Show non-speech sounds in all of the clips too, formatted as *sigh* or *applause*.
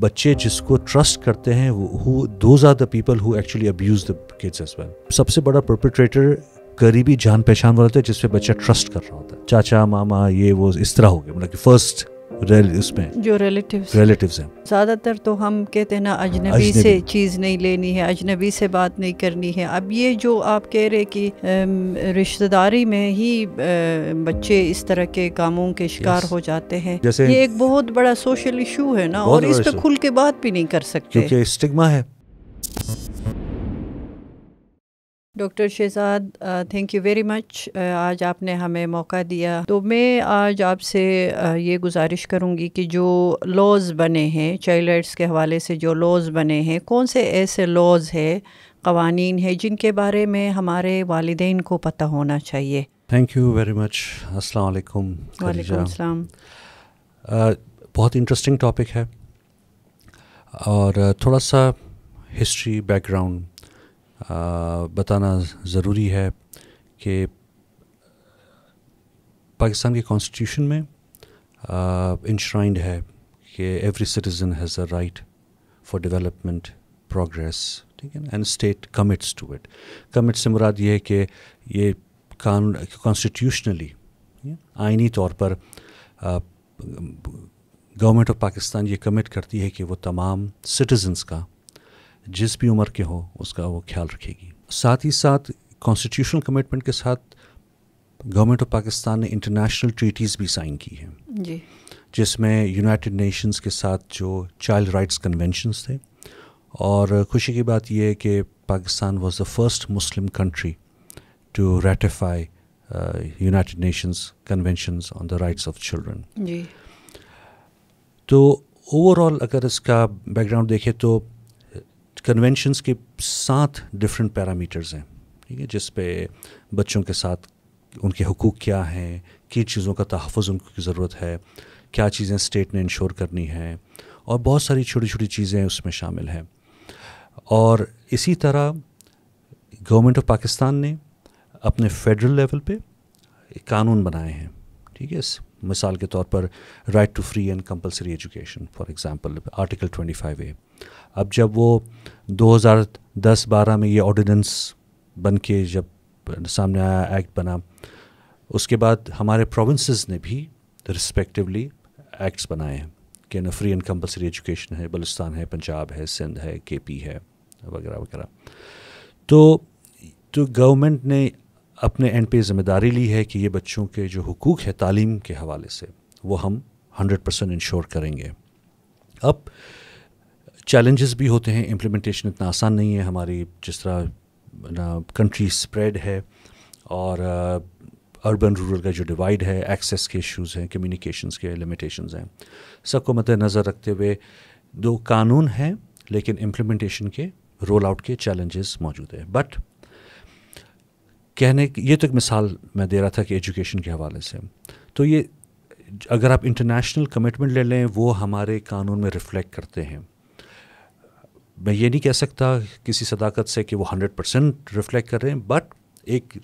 बच्चे जिसको ट्रस्ट करते हैं वो those are the people who actually abuse the kids as well सबसे बड़ा प्रोपिट्रेटर करीबी जान पहचान वाला होता है जिसपे बच्चा ट्रस्ट कर रहा होता है चाचा मामा ये वो इस तरह हो गया मतलब कि फर्स्ट उसमें जो रिलेटिव्स रिलेटिव्स हैं ज़्यादातर तो हम कहते हैं ना अजनबी से चीज़ नहीं लेनी है अजनबी से बात नहीं करनी है अब ये जो आप कह रहे कि रिश्तेदारी में ही बच्चे इस तरह के कामों के शिकार हो जाते हैं ये एक बहुत बड़ा सोशल इशू है ना और इस पर खुल के बात भी नहीं कर सकते क्योंकि स्टिग्मा है doctor Shahzad thank you very much आज आपने हमें मौका दिया तो मैं आज आपसे uh, ये गुजारिश करूंगी कि जो लॉज बने हैं चाइल्ड राइट्स के हवाले से जो लॉज बने हैं कौन से ऐसे लॉज है कवानीन है जिनके बारे में हमारे वालदेन को पता होना चाहिए थैंक यू वेरी मच अस्सलाम वालेकुम अस्सलाम uh, बहुत इंटरेस्टिंग टॉपिक है और uh, थोड़ा सा हिस्ट्री बैकग्राउंड बताना ज़रूरी है कि पाकिस्तान के कॉन्स्टिट्यूशन में इंश्राइंड है कि every citizen has a right for development progress ठीक है and state commits to it commit से मुराद ये है कि ये कानून कॉन्स्टिट्यूशनली आइनी तौर पर गवर्नमेंट ऑफ पाकिस्तान ये कमिट करती है कि वो तमाम सिटीज़न्स का जिस भी उम्र के हो उसका वो ख्याल रखेगी साथ ही साथ कॉन्स्टिट्यूशनल कमिटमेंट के साथ गवर्नमेंट ऑफ पाकिस्तान ने इंटरनेशनल ट्रीटीज़ भी साइन की हैं जिसमें यूनाइटेड नेशंस के साथ जो चाइल्ड राइट्स कन्वेंशंस थे और खुशी की बात यह है कि Pakistan was the first Muslim country to ratify United Nations conventions on the rights of children तो ओवरऑल अगर इसका बैकग्राउंड देखें तो कन्वेंशंस के सात डिफरेंट पैरामीटर्स हैं ठीक है जिस पे बच्चों के साथ उनके हकूक़ क्या हैं किन चीज़ों का तहफ़ उनको ज़रूरत है क्या चीज़ें स्टेट ने इंश्योर करनी है और बहुत सारी छोटी छोटी चीज़ें उसमें शामिल हैं और इसी तरह गवर्नमेंट ऑफ पाकिस्तान ने अपने फेडरल लेवल पे कानून बनाए हैं ठीक है मिसाल के तौर पर right to free and compulsory education for example article twenty five A अब जब वो 2010-12 में ये ऑर्डिनेंस बन के जब सामने आया एक्ट बना उसके बाद हमारे प्रोविंसेस ने भी रिस्पेक्टिवली एक्ट्स बनाए हैं कि ना फ्री एंड कंपलसरी एजुकेशन है बलुस्तान है पंजाब है सिंध है के पी है वगैरह वगैरह तो तो गवर्नमेंट ने अपने एंड पे ज़िम्मेदारी ली है कि ये बच्चों के जो हकूक़ है तालीम के हवाले से वो हम हंड्रेड परसेंट इंश्योर करेंगे अब चैलेंजेस भी होते हैं इम्प्लीमेंटेशन इतना आसान नहीं है हमारी जिस तरह कंट्री स्प्रेड है और अर्बन uh, रूरल का जो डिवाइड है एक्सेस के इश्यूज हैं कम्युनिकेशंस के लिमिटेशंस हैं सबको मद्देनज़र रखते हुए दो कानून हैं लेकिन इम्प्लीमेंटेशन के रोल आउट के चैलेंजेस मौजूद हैं बट कहने ये तो एक मिसाल मैं दे रहा था कि एजुकेशन के हवाले से तो ये अगर आप इंटरनेशनल कमिटमेंट ले लें वो हमारे कानून में रिफ्लेक्ट करते हैं मैं ये नहीं कह सकता किसी सदाकत से कि वो हंड्रेड परसेंट रिफ्लेक्ट कर रहे हैं बट एक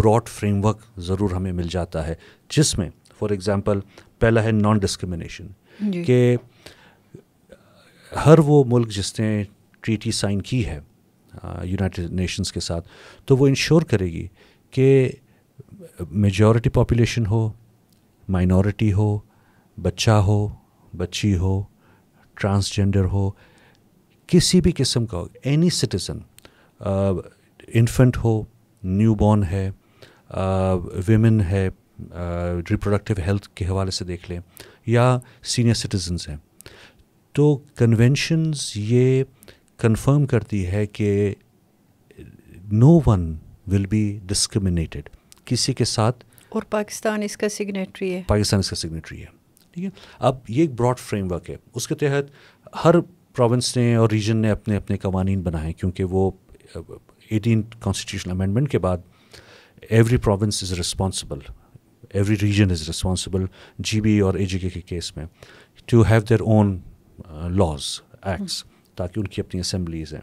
ब्रॉड फ्रेमवर्क ज़रूर हमें मिल जाता है जिसमें फॉर एग्ज़ाम्पल पहला है नॉन डिस्क्रिमिनेशन के हर वो मुल्क जिसने ट्रीटी साइन की है यूनाइटेड नेशंस के साथ तो वो इंश्योर करेगी कि मेजॉरिटी पॉपुलेशन हो माइनॉरिटी हो बच्चा हो बच्ची हो ट्रांसजेंडर हो किसी भी किस्म का हो एनी सिटीज़न इन्फेंट हो न्यू बॉर्न है वेमेन uh, है रिप्रोडक्टिव uh, हेल्थ के हवाले से देख लें या सीनियर सिटीजन्स हैं तो कन्वेंशंस ये कंफर्म करती है कि no one will be discriminated किसी के साथ और पाकिस्तान इसका सिग्नेटरी है पाकिस्तान इसका सिग्नेटरी है ठीक है अब ये एक ब्रॉड फ्रेमवर्क है उसके तहत हर प्रोविंस ने और रीजन ने अपने अपने कवानीन बनाए क्योंकि वो एटीन कॉन्स्टिट्यूशन अमेंडमेंट के बाद every province is responsible every region is responsible G B और ए जी के केस में to have their own laws acts ताकि उनकी अपनी असम्बलीज हैं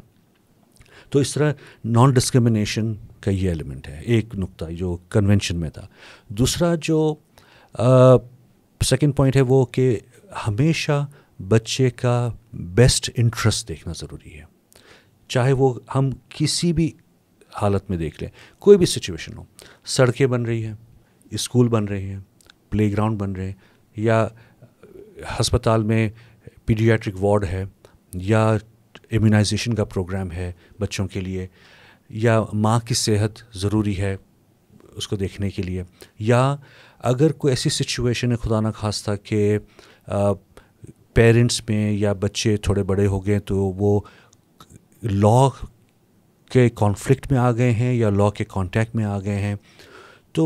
तो इस तरह नॉन डिस्क्रमिनेशन का ये एलिमेंट है एक नुकता जो कन्वेंशन में था दूसरा जो सेकेंड uh, पॉइंट है वो कि हमेशा बच्चे का बेस्ट इंटरेस्ट देखना ज़रूरी है चाहे वो हम किसी भी हालत में देख लें कोई भी सिचुएशन हो सड़कें बन रही हैं स्कूल बन रहे हैं प्लेग्राउंड बन रहे हैं या हस्पताल में पीडियाट्रिक वार्ड है या इम्यूनाइजेशन का प्रोग्राम है बच्चों के लिए या माँ की सेहत ज़रूरी है उसको देखने के लिए या अगर कोई ऐसी सिचुएशन है खुदा न खास्ता कि पेरेंट्स में या बच्चे थोड़े बड़े हो गए तो वो लॉ के कॉन्फ्लिक्ट में आ गए हैं या लॉ के कांटेक्ट में आ गए हैं तो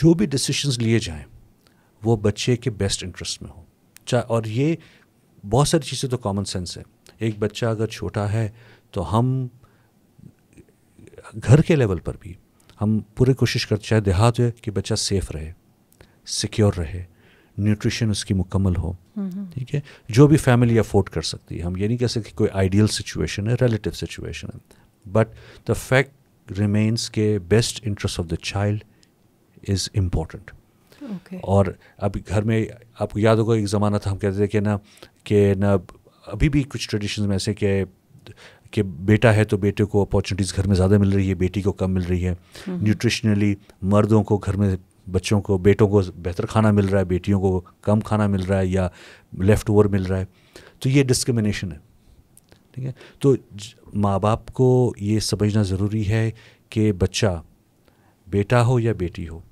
जो भी डिसीशंस लिए जाएं वो बच्चे के बेस्ट इंटरेस्ट में हो चाहे और ये बहुत सारी चीज़ें तो कॉमन सेंस है एक बच्चा अगर छोटा है तो हम घर के लेवल पर भी हम पूरी कोशिश करते चाहे देहात है कि बच्चा सेफ़ रहे सिक्योर रहे न्यूट्रिशन उसकी मुकम्मल हो ठीक है जो भी फैमिली अफोर्ड कर सकती है हम ये नहीं कह सकते कोई आइडियल सिचुएशन है रिलेटिव सिचुएशन है बट द फैक्ट रिमेन्स के best interest of the child is important और अब घर में आपको याद होगा एक ज़माना था हम कहते थे कि ना कि ना अभी भी कुछ ट्रेडिशन में ऐसे कि कि बेटा है तो बेटे को अपॉर्चुनिटीज़ घर में ज़्यादा मिल रही है बेटी को कम मिल रही है न्यूट्रिशनली हम्म। मर्दों को घर में बच्चों को बेटों को बेहतर खाना मिल रहा है बेटियों को कम खाना मिल रहा है या लेफ़्ट ओवर मिल रहा है तो ये डिस्क्रिमिनेशन है ठीक है तो माँ बाप को ये समझना ज़रूरी है कि बच्चा बेटा हो या बेटी हो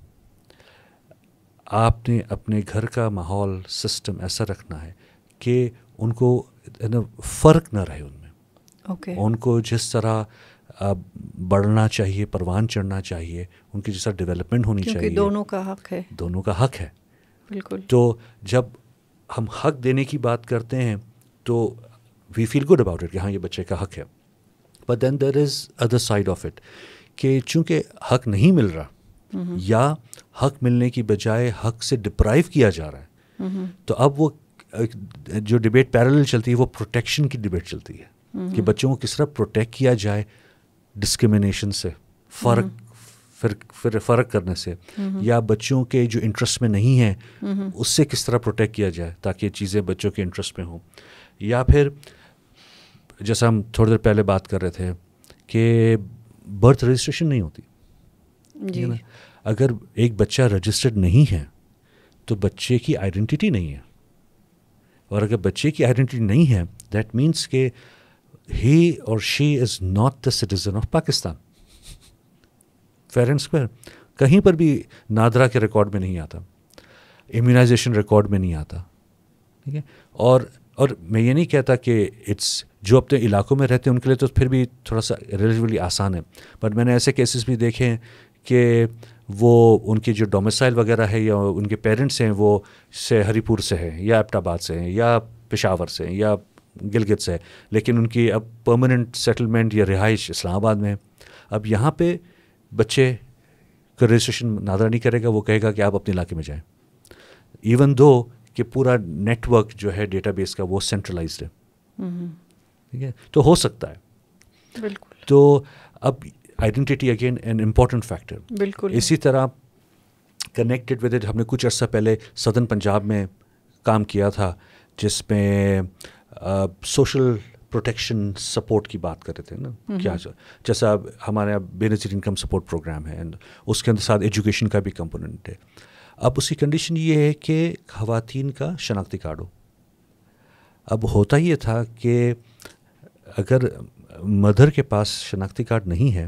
आपने अपने घर का माहौल सिस्टम ऐसा रखना है कि उनको फ़र्क ना रहे उनमें okay. उनको जिस तरह बढ़ना चाहिए परवान चढ़ना चाहिए उनके जैसा डेवलपमेंट होनी चाहिए दोनों का हक है दोनों का हक है बिल्कुल तो जब हम हक देने की बात करते हैं तो we feel good about it कि हाँ ये बच्चे का हक है but then there is other side of it कि चूंकि हक नहीं मिल रहा या हक मिलने की बजाय हक से डिप्राइव किया जा रहा है तो अब वो जो डिबेट पैरल चलती है वो प्रोटेक्शन की डिबेट चलती है कि बच्चों को किस तरह प्रोटेक्ट किया जाए डिस्क्रिमिनेशन से फ़र्क फिर फिर फ़र्क करने से हम्म। या बच्चों के जो इंटरेस्ट में नहीं है हम्म। उससे किस तरह प्रोटेक्ट किया जाए ताकि चीज़ें बच्चों के इंटरेस्ट में हों या फिर जैसा हम थोड़ी देर पहले बात कर रहे थे कि बर्थ रजिस्ट्रेशन नहीं होती ना अगर एक बच्चा रजिस्टर्ड नहीं है तो बच्चे की आइडेंटिटी नहीं है और अगर बच्चे की आइडेंटिटी नहीं है दैट मीन्स के he or she is not the citizen of Pakistan. Fair and square. कहीं पर भी नादरा के रिकॉर्ड में नहीं आता इम्यूनाइजेशन रिकॉर्ड में नहीं आता ठीक है और और मैं ये नहीं कहता कि इट्स जो अपने इलाकों में रहते हैं उनके लिए तो फिर भी थोड़ा सा रिलेटिवली आसान है बट मैंने ऐसे केसेस भी देखे हैं कि वो उनके जो डोमिसाइल वगैरह है या उनके पेरेंट्स हैं वो से हरीपुर से हैं या एबटाबाद से हैं या पेशावर से हैं या गिलगित से लेकिन उनकी अब परमानेंट सेटलमेंट या रिहाइश इस्लामाबाद में अब यहाँ पे बच्चे का रजिस्ट्रेशन नादरा नहीं करेगा वो कहेगा कि आप अपने इलाके में जाएं इवन दो कि पूरा नेटवर्क जो है डेटाबेस का वो सेंट्रलाइज्ड है हम्म। ठीक है तो हो सकता है बिल्कुल तो अब identity again an important factor बिल्कुल इसी तरह कनेक्टेड विद इट हमने कुछ अर्सा पहले सदन पंजाब में काम किया था जिसमें सोशल प्रोटेक्शन सपोर्ट की बात कर रहे थे ना क्या जैसा हमारे यहाँ बेनजर इनकम सपोर्ट प्रोग्राम है उसके अंदर साथ एजुकेशन का भी कंपोनेंट है अब उसकी कंडीशन ये है कि खातन का शनाख्ती कार्ड हो अब होता ये था कि अगर मदर के पास शनाख्ती कार्ड नहीं है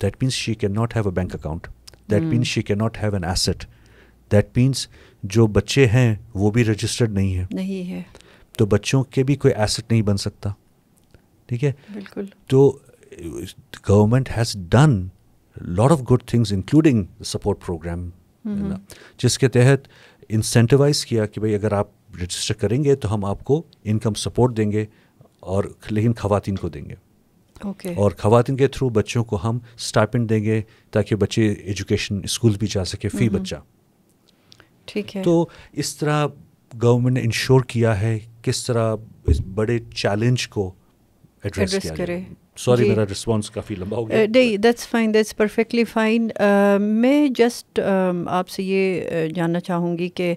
that means she can not have a bank account that means she can not have an asset that means जो बच्चे हैं वो भी रजिस्टर्ड नहीं है नहीं है तो बच्चों के भी कोई एसेट नहीं बन सकता ठीक है बिल्कुल तो government has done lot of good things including support program जिसके तहत इंसेंटिवाइज किया कि भाई अगर आप रजिस्टर करेंगे तो हम आपको इनकम सपोर्ट देंगे और लेकिन खातन को देंगे okay. और खातन के थ्रू बच्चों को हम स्टाइपेंड देंगे ताकि बच्चे एजुकेशन स्कूल भी जा सके फ़ी बच्चा ठीक है तो इस तरह गवर्नमेंट ने इंश्योर किया है किस तरह इस बड़े चैलेंज को एड्रेस किया करें सॉरी मेरा रिस्पांस काफ़ी लंबा हो गया नहीं that's fine that's perfectly fine मैं जस्ट uh, आपसे ये जानना चाहूँगी कि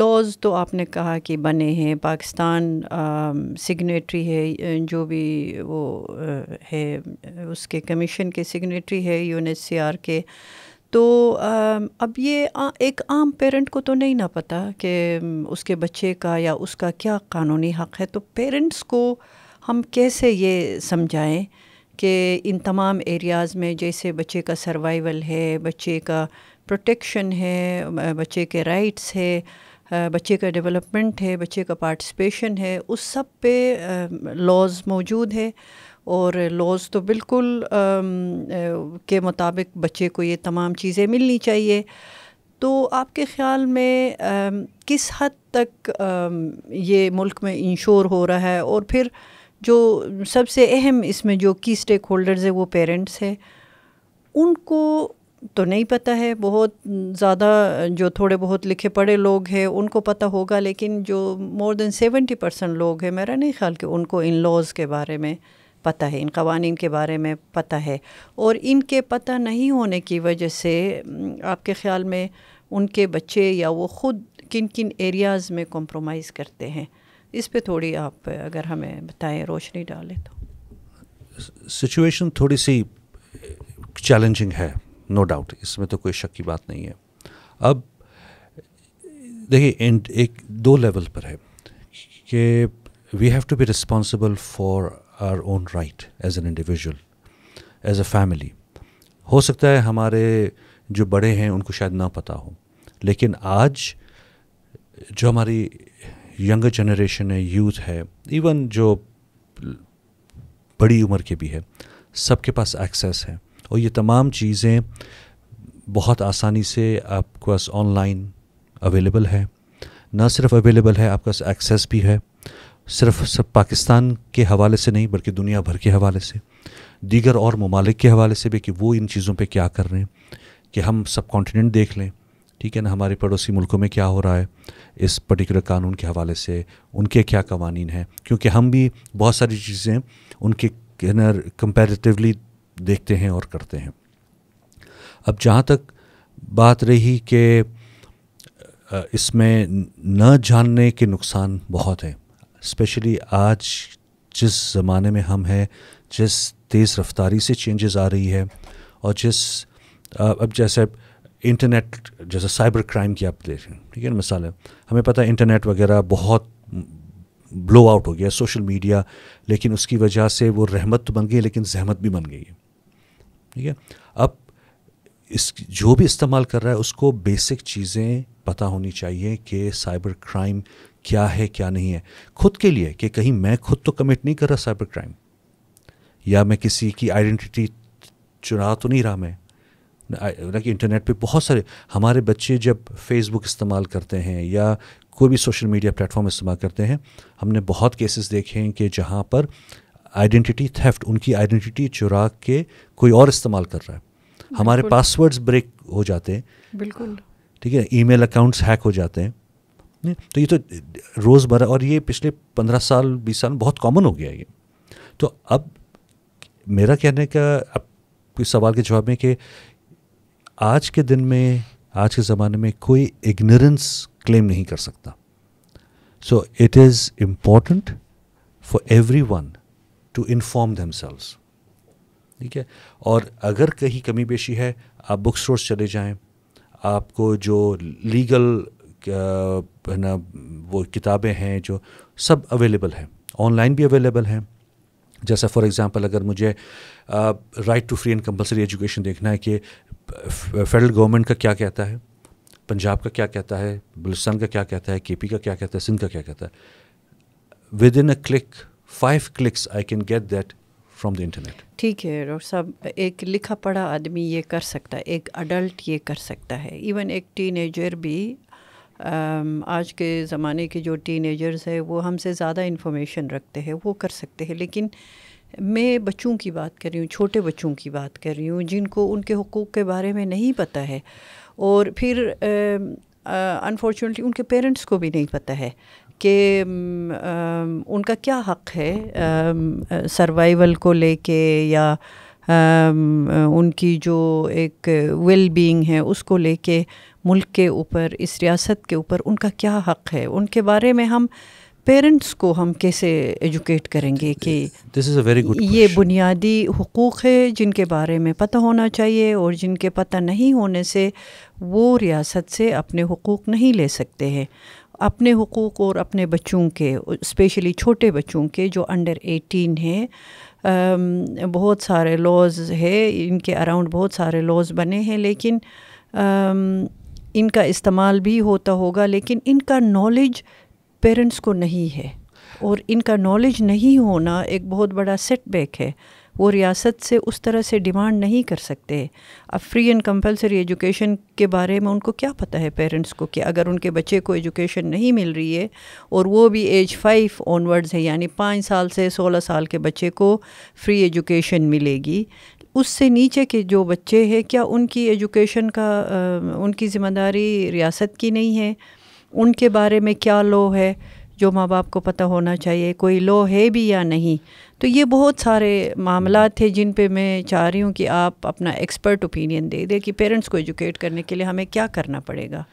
लॉज तो आपने कहा कि बने हैं पाकिस्तान सिग्नेटरी uh, है जो भी वो uh, है उसके कमीशन के सिग्नेटरी है यूएनएचसीआर के uh, तो अब ये एक आम पेरेंट को तो नहीं ना पता कि उसके बच्चे का या उसका क्या कानूनी हक़ है तो पेरेंट्स को हम कैसे ये समझाएं कि इन तमाम एरियाज़ में जैसे बच्चे का सर्वाइवल है बच्चे का प्रोटेक्शन है बच्चे के राइट्स है बच्चे का डेवलपमेंट है बच्चे का पार्टिसिपेशन है उस सब पे लॉज़ मौजूद है और लॉज तो बिल्कुल के मुताबिक बच्चे को ये तमाम चीज़ें मिलनी चाहिए तो आपके ख्याल में किस हद तक ये मुल्क में इंश्योर हो रहा है और फिर जो सबसे अहम इसमें जो की स्टेक होल्डर्स है वो पेरेंट्स हैं उनको तो नहीं पता है बहुत ज़्यादा जो थोड़े बहुत लिखे पढ़े लोग हैं उनको पता होगा लेकिन जो मोर देन सेवेंटी परसेंट लोग हैं मेरा नहीं ख्याल कि उनको इन लॉज़ के बारे में पता है इन कवानीन के बारे में पता है और इनके पता नहीं होने की वजह से आपके ख्याल में उनके बच्चे या वो ख़ुद किन किन एरियाज़ में कॉम्प्रोमाइज़ करते हैं इस पे थोड़ी आप अगर हमें बताएं रोशनी डालें तो सिचुएशन थोड़ी सी चैलेंजिंग है नो no डाउट इसमें तो कोई शक की बात नहीं है अब देखिए एक दो लेवल पर है कि we have to be responsible for our own right as an individual as a family हो सकता है हमारे जो बड़े हैं उनको शायद ना पता हो लेकिन आज जो हमारी यंगर जनरेशन है यूथ है इवन जो बड़ी उम्र के भी है सबके पास एक्सेस है और ये तमाम चीज़ें बहुत आसानी से आपके पास ऑनलाइन अवेलेबल है ना सिर्फ अवेलेबल है आपके पास एक्सेस भी है सिर्फ सब पाकिस्तान के हवाले से नहीं बल्कि दुनिया भर के हवाले से दीगर और ममालिक के हवाले से भी कि वो इन चीज़ों पे क्या कर रहे हैं कि हम सब कॉन्टीनेंट देख लें ठीक है ना हमारे पड़ोसी मुल्कों में क्या हो रहा है इस पर्टिकुलर कानून के हवाले से उनके क्या कवानीन हैं क्योंकि हम भी बहुत सारी चीज़ें उनके कंपेरेटिवली देखते हैं और करते हैं अब जहाँ तक बात रही कि इसमें न जानने के नुकसान बहुत हैं स्पेशली आज जिस ज़माने में हम हैं जिस तेज़ रफ्तारी से चेंजेस आ रही है और जिस अब जैसे इंटरनेट जैसे साइबर क्राइम की आप देख रहे हैं ठीक है ना मिसाल है हमें पता है इंटरनेट वगैरह बहुत ब्लो आउट हो गया सोशल मीडिया लेकिन उसकी वजह से वो रहमत तो बन गई लेकिन जहमत भी बन गई है ठीक है अब इस जो भी इस्तेमाल कर रहा है उसको बेसिक चीज़ें पता होनी चाहिए कि साइबर क्राइम क्या है क्या नहीं है खुद के लिए कि कहीं मैं खुद तो कमिट नहीं कर रहा साइबर क्राइम या मैं किसी की आइडेंटिटी चुरा तो नहीं रहा मैं ना कि इंटरनेट पे बहुत सारे हमारे बच्चे जब फेसबुक इस्तेमाल करते हैं या कोई भी सोशल मीडिया प्लेटफॉर्म इस्तेमाल करते हैं हमने बहुत केसेस देखे हैं कि जहाँ पर आइडेंटिटी थेफ्ट उनकी आइडेंटिटी चुरा के कोई और इस्तेमाल कर रहा है हमारे पासवर्ड्स ब्रेक हो जाते हैं बिल्कुल ठीक है ईमेल अकाउंट्स हैक हो जाते हैं नहीं? तो ये तो रोज़मर्रा और ये पिछले पंद्रह साल बीस साल बहुत कॉमन हो गया ये तो अब मेरा कहने का अब सवाल के जवाब में कि आज के दिन में आज के ज़माने में कोई इग्नोरेंस क्लेम नहीं कर सकता so it is important for every one to inform themselves ठीक है और अगर कहीं कमी बेशी है आप बुक स्टोर्स चले जाएं आपको जो लीगल ना वो किताबें हैं जो सब अवेलेबल हैं ऑनलाइन भी अवेलेबल हैं जैसा फॉर एग्ज़ाम्पल अगर मुझे right to free and compulsory education देखना है कि फेडरल गवर्नमेंट का क्या कहता है पंजाब का क्या कहता है बलुस्तान का क्या कहता है केपी का क्या कहता है सिंध का क्या कहता है within a click five clicks I can get that from the internet ठीक है और सब एक लिखा पढ़ा आदमी ये कर सकता है एक अडल्ट ये कर सकता है इवन एक टीनेजर भी आज के ज़माने के जो टीन एजर्स है वो हमसे ज़्यादा इन्फॉर्मेशन रखते हैं वो कर सकते हैं लेकिन मैं बच्चों की बात कर रही हूँ छोटे बच्चों की बात कर रही हूँ जिनको उनके हकूक़ के बारे में नहीं पता है और फिर अनफॉर्चुनेटली उनके पेरेंट्स को भी नहीं पता है कि उनका क्या हक़ है सर्वाइवल को लेके या उनकी जो एक वेल बींग है उसको लेके मुल्क के ऊपर इस रियासत के ऊपर उनका क्या हक़ है उनके बारे में हम पेरेंट्स को हम कैसे एजुकेट करेंगे कि this is a very good ये बुनियादी हकूक़ है जिनके बारे में पता होना चाहिए और जिनके पता नहीं होने से वो रियासत से अपने हकूक़ नहीं ले सकते हैं अपने हकूक़ और अपने बच्चों के स्पेशली छोटे बच्चों के जो अंडर एटीन हैं बहुत सारे लॉज है इनके अराउंड बहुत सारे लॉज बने हैं लेकिन इनका इस्तेमाल भी होता होगा लेकिन इनका नॉलेज पेरेंट्स को नहीं है और इनका नॉलेज नहीं होना एक बहुत बड़ा सेटबैक है वो रियासत से उस तरह से डिमांड नहीं कर सकते अब फ्री एंड कंपलसरी एजुकेशन के बारे में उनको क्या पता है पेरेंट्स को कि अगर उनके बच्चे को एजुकेशन नहीं मिल रही है और वो भी एज फाइव ऑनवर्ड्स है यानी पाँच साल से सोलह साल के बच्चे को फ्री एजुकेशन मिलेगी उससे नीचे के जो बच्चे हैं क्या उनकी एजुकेशन का आ, उनकी ज़िम्मेदारी रियासत की नहीं है उनके बारे में क्या लॉ है जो माँ बाप को पता होना चाहिए कोई लॉ है भी या नहीं तो ये बहुत सारे मामला थे जिन पे मैं चाह रही हूँ कि आप अपना एक्सपर्ट ओपिनियन दे दें कि पेरेंट्स को एजुकेट करने के लिए हमें क्या करना पड़ेगा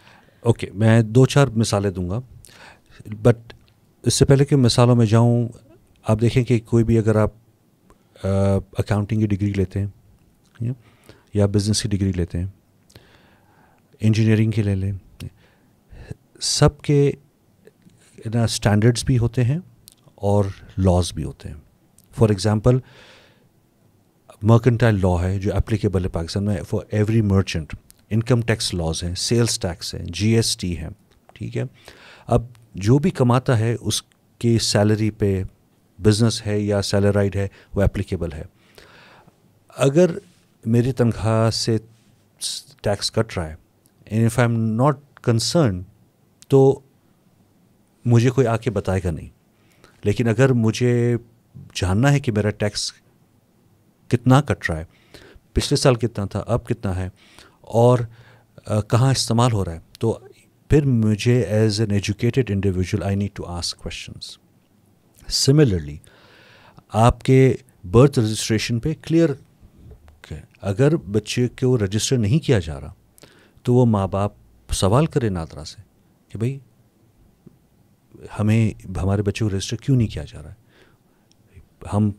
ओके okay, मैं दो चार मिसालें दूंगा बट इससे पहले कि मिसालों में जाऊँ आप देखें कि कोई भी अगर आप अकाउंटिंग की डिग्री लेते हैं या, बिज़नेस की डिग्री लेते हैं इंजीनियरिंग की ले लें सब के ना स्टैंडर्ड्स भी होते हैं और लॉज भी होते हैं फॉर एग्ज़ाम्पल मर्केंटाइल लॉ है जो एप्लीकेबल है पाकिस्तान में for every merchant income tax laws हैं सेल्स टैक्स हैं जी एस टी है ठीक है अब जो भी कमाता है उसके सैलरी पे बिजनेस है या सैलराइड है वो एप्लीकेबल है अगर मेरी तनख्वाह से टैक्स कट रहा है and if I am not concern तो मुझे कोई आके बताएगा नहीं लेकिन अगर मुझे जानना है कि मेरा टैक्स कितना कट रहा है पिछले साल कितना था अब कितना है और कहाँ इस्तेमाल हो रहा है तो फिर मुझे as an educated individual I need to ask question similarly आपके बर्थ रजिस्ट्रेशन पे क्लियर अगर बच्चे को रजिस्टर नहीं किया जा रहा तो वो माँ बाप सवाल करें नादरा से कि भाई हमें हमारे बच्चे को रजिस्टर क्यों नहीं किया जा रहा है हम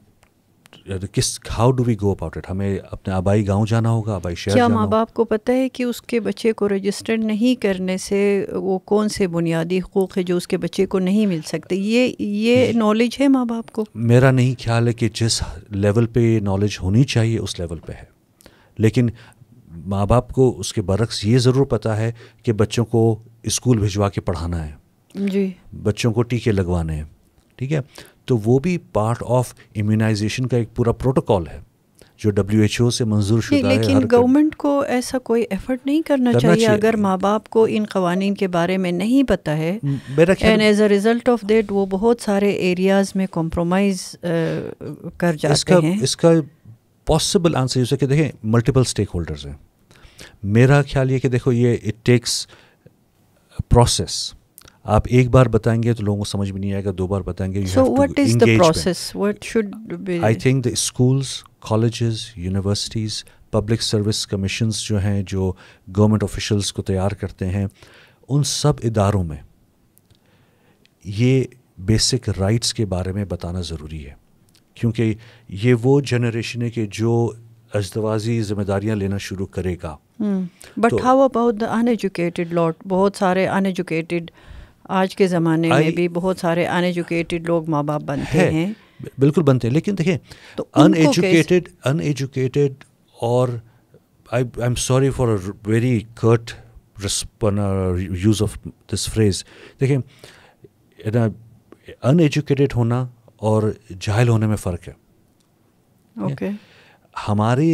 तो किस how do we go about it हमें अपने आबाई गांव जाना होगा आबाई शहर क्या माँ बाप को पता है कि उसके बच्चे को रजिस्टर्ड नहीं करने से वो कौन से बुनियादी हकूक़ है जो उसके बच्चे को नहीं मिल सकते ये ये नॉलेज है माँ बाप को मेरा नहीं ख्याल है कि जिस लेवल पे नॉलेज होनी चाहिए उस लेवल पे है लेकिन माँ बाप को उसके बरक्स ये ज़रूर पता है कि बच्चों को स्कूल भिजवा के पढ़ाना है जी बच्चों को टीके लगवाने हैं ठीक है तो वो भी पार्ट ऑफ इम्यूनाइजेशन का एक पूरा प्रोटोकॉल है जो डब्ल्यू एच ओ से मंजूर शुदा है लेकिन गवर्नमेंट को ऐसा कोई एफर्ट नहीं करना, करना चाहिए, चाहिए अगर माँ बाप को इन कवानीन के बारे में नहीं पता है and as a result of that वो बहुत सारे एरियाज़ में कॉम्प्रोमाइज़ कर जाते इसका, हैं इसका पॉसिबल आंसर जैसे कि देखें मल्टीपल स्टेक होल्डर्स हैं मेरा ख्याल ये कि देखो ये इट टेक्स प्रोसेस आप एक बार बताएंगे तो लोगों को समझ में नहीं आएगा दो बार बताएंगे so is the process what should I think the schools colleges universities public service commissions जो हैं जो गवर्नमेंट ऑफिशल्स को तैयार करते हैं उन सब इदारों में ये बेसिक राइट्स के बारे में बताना ज़रूरी है क्योंकि ये वो जनरेशन है कि जो अजदवाजी जिम्मेदारियां लेना शुरू करेगा but how about the uneducated lot बहुत सारे अनएजुकेटेड uh, आज के ज़माने में भी बहुत सारे अनएजुकेटेड लोग माँ बाप बनते है, हैं बिल्कुल बनते हैं लेकिन देखिए अनएजुकेटेड तो अनएजुकेटेड और I I am sorry for very curt use of this phrase देखिए अनएजुकेटेड होना और जाहिल होने में फ़र्क है ओके हमारे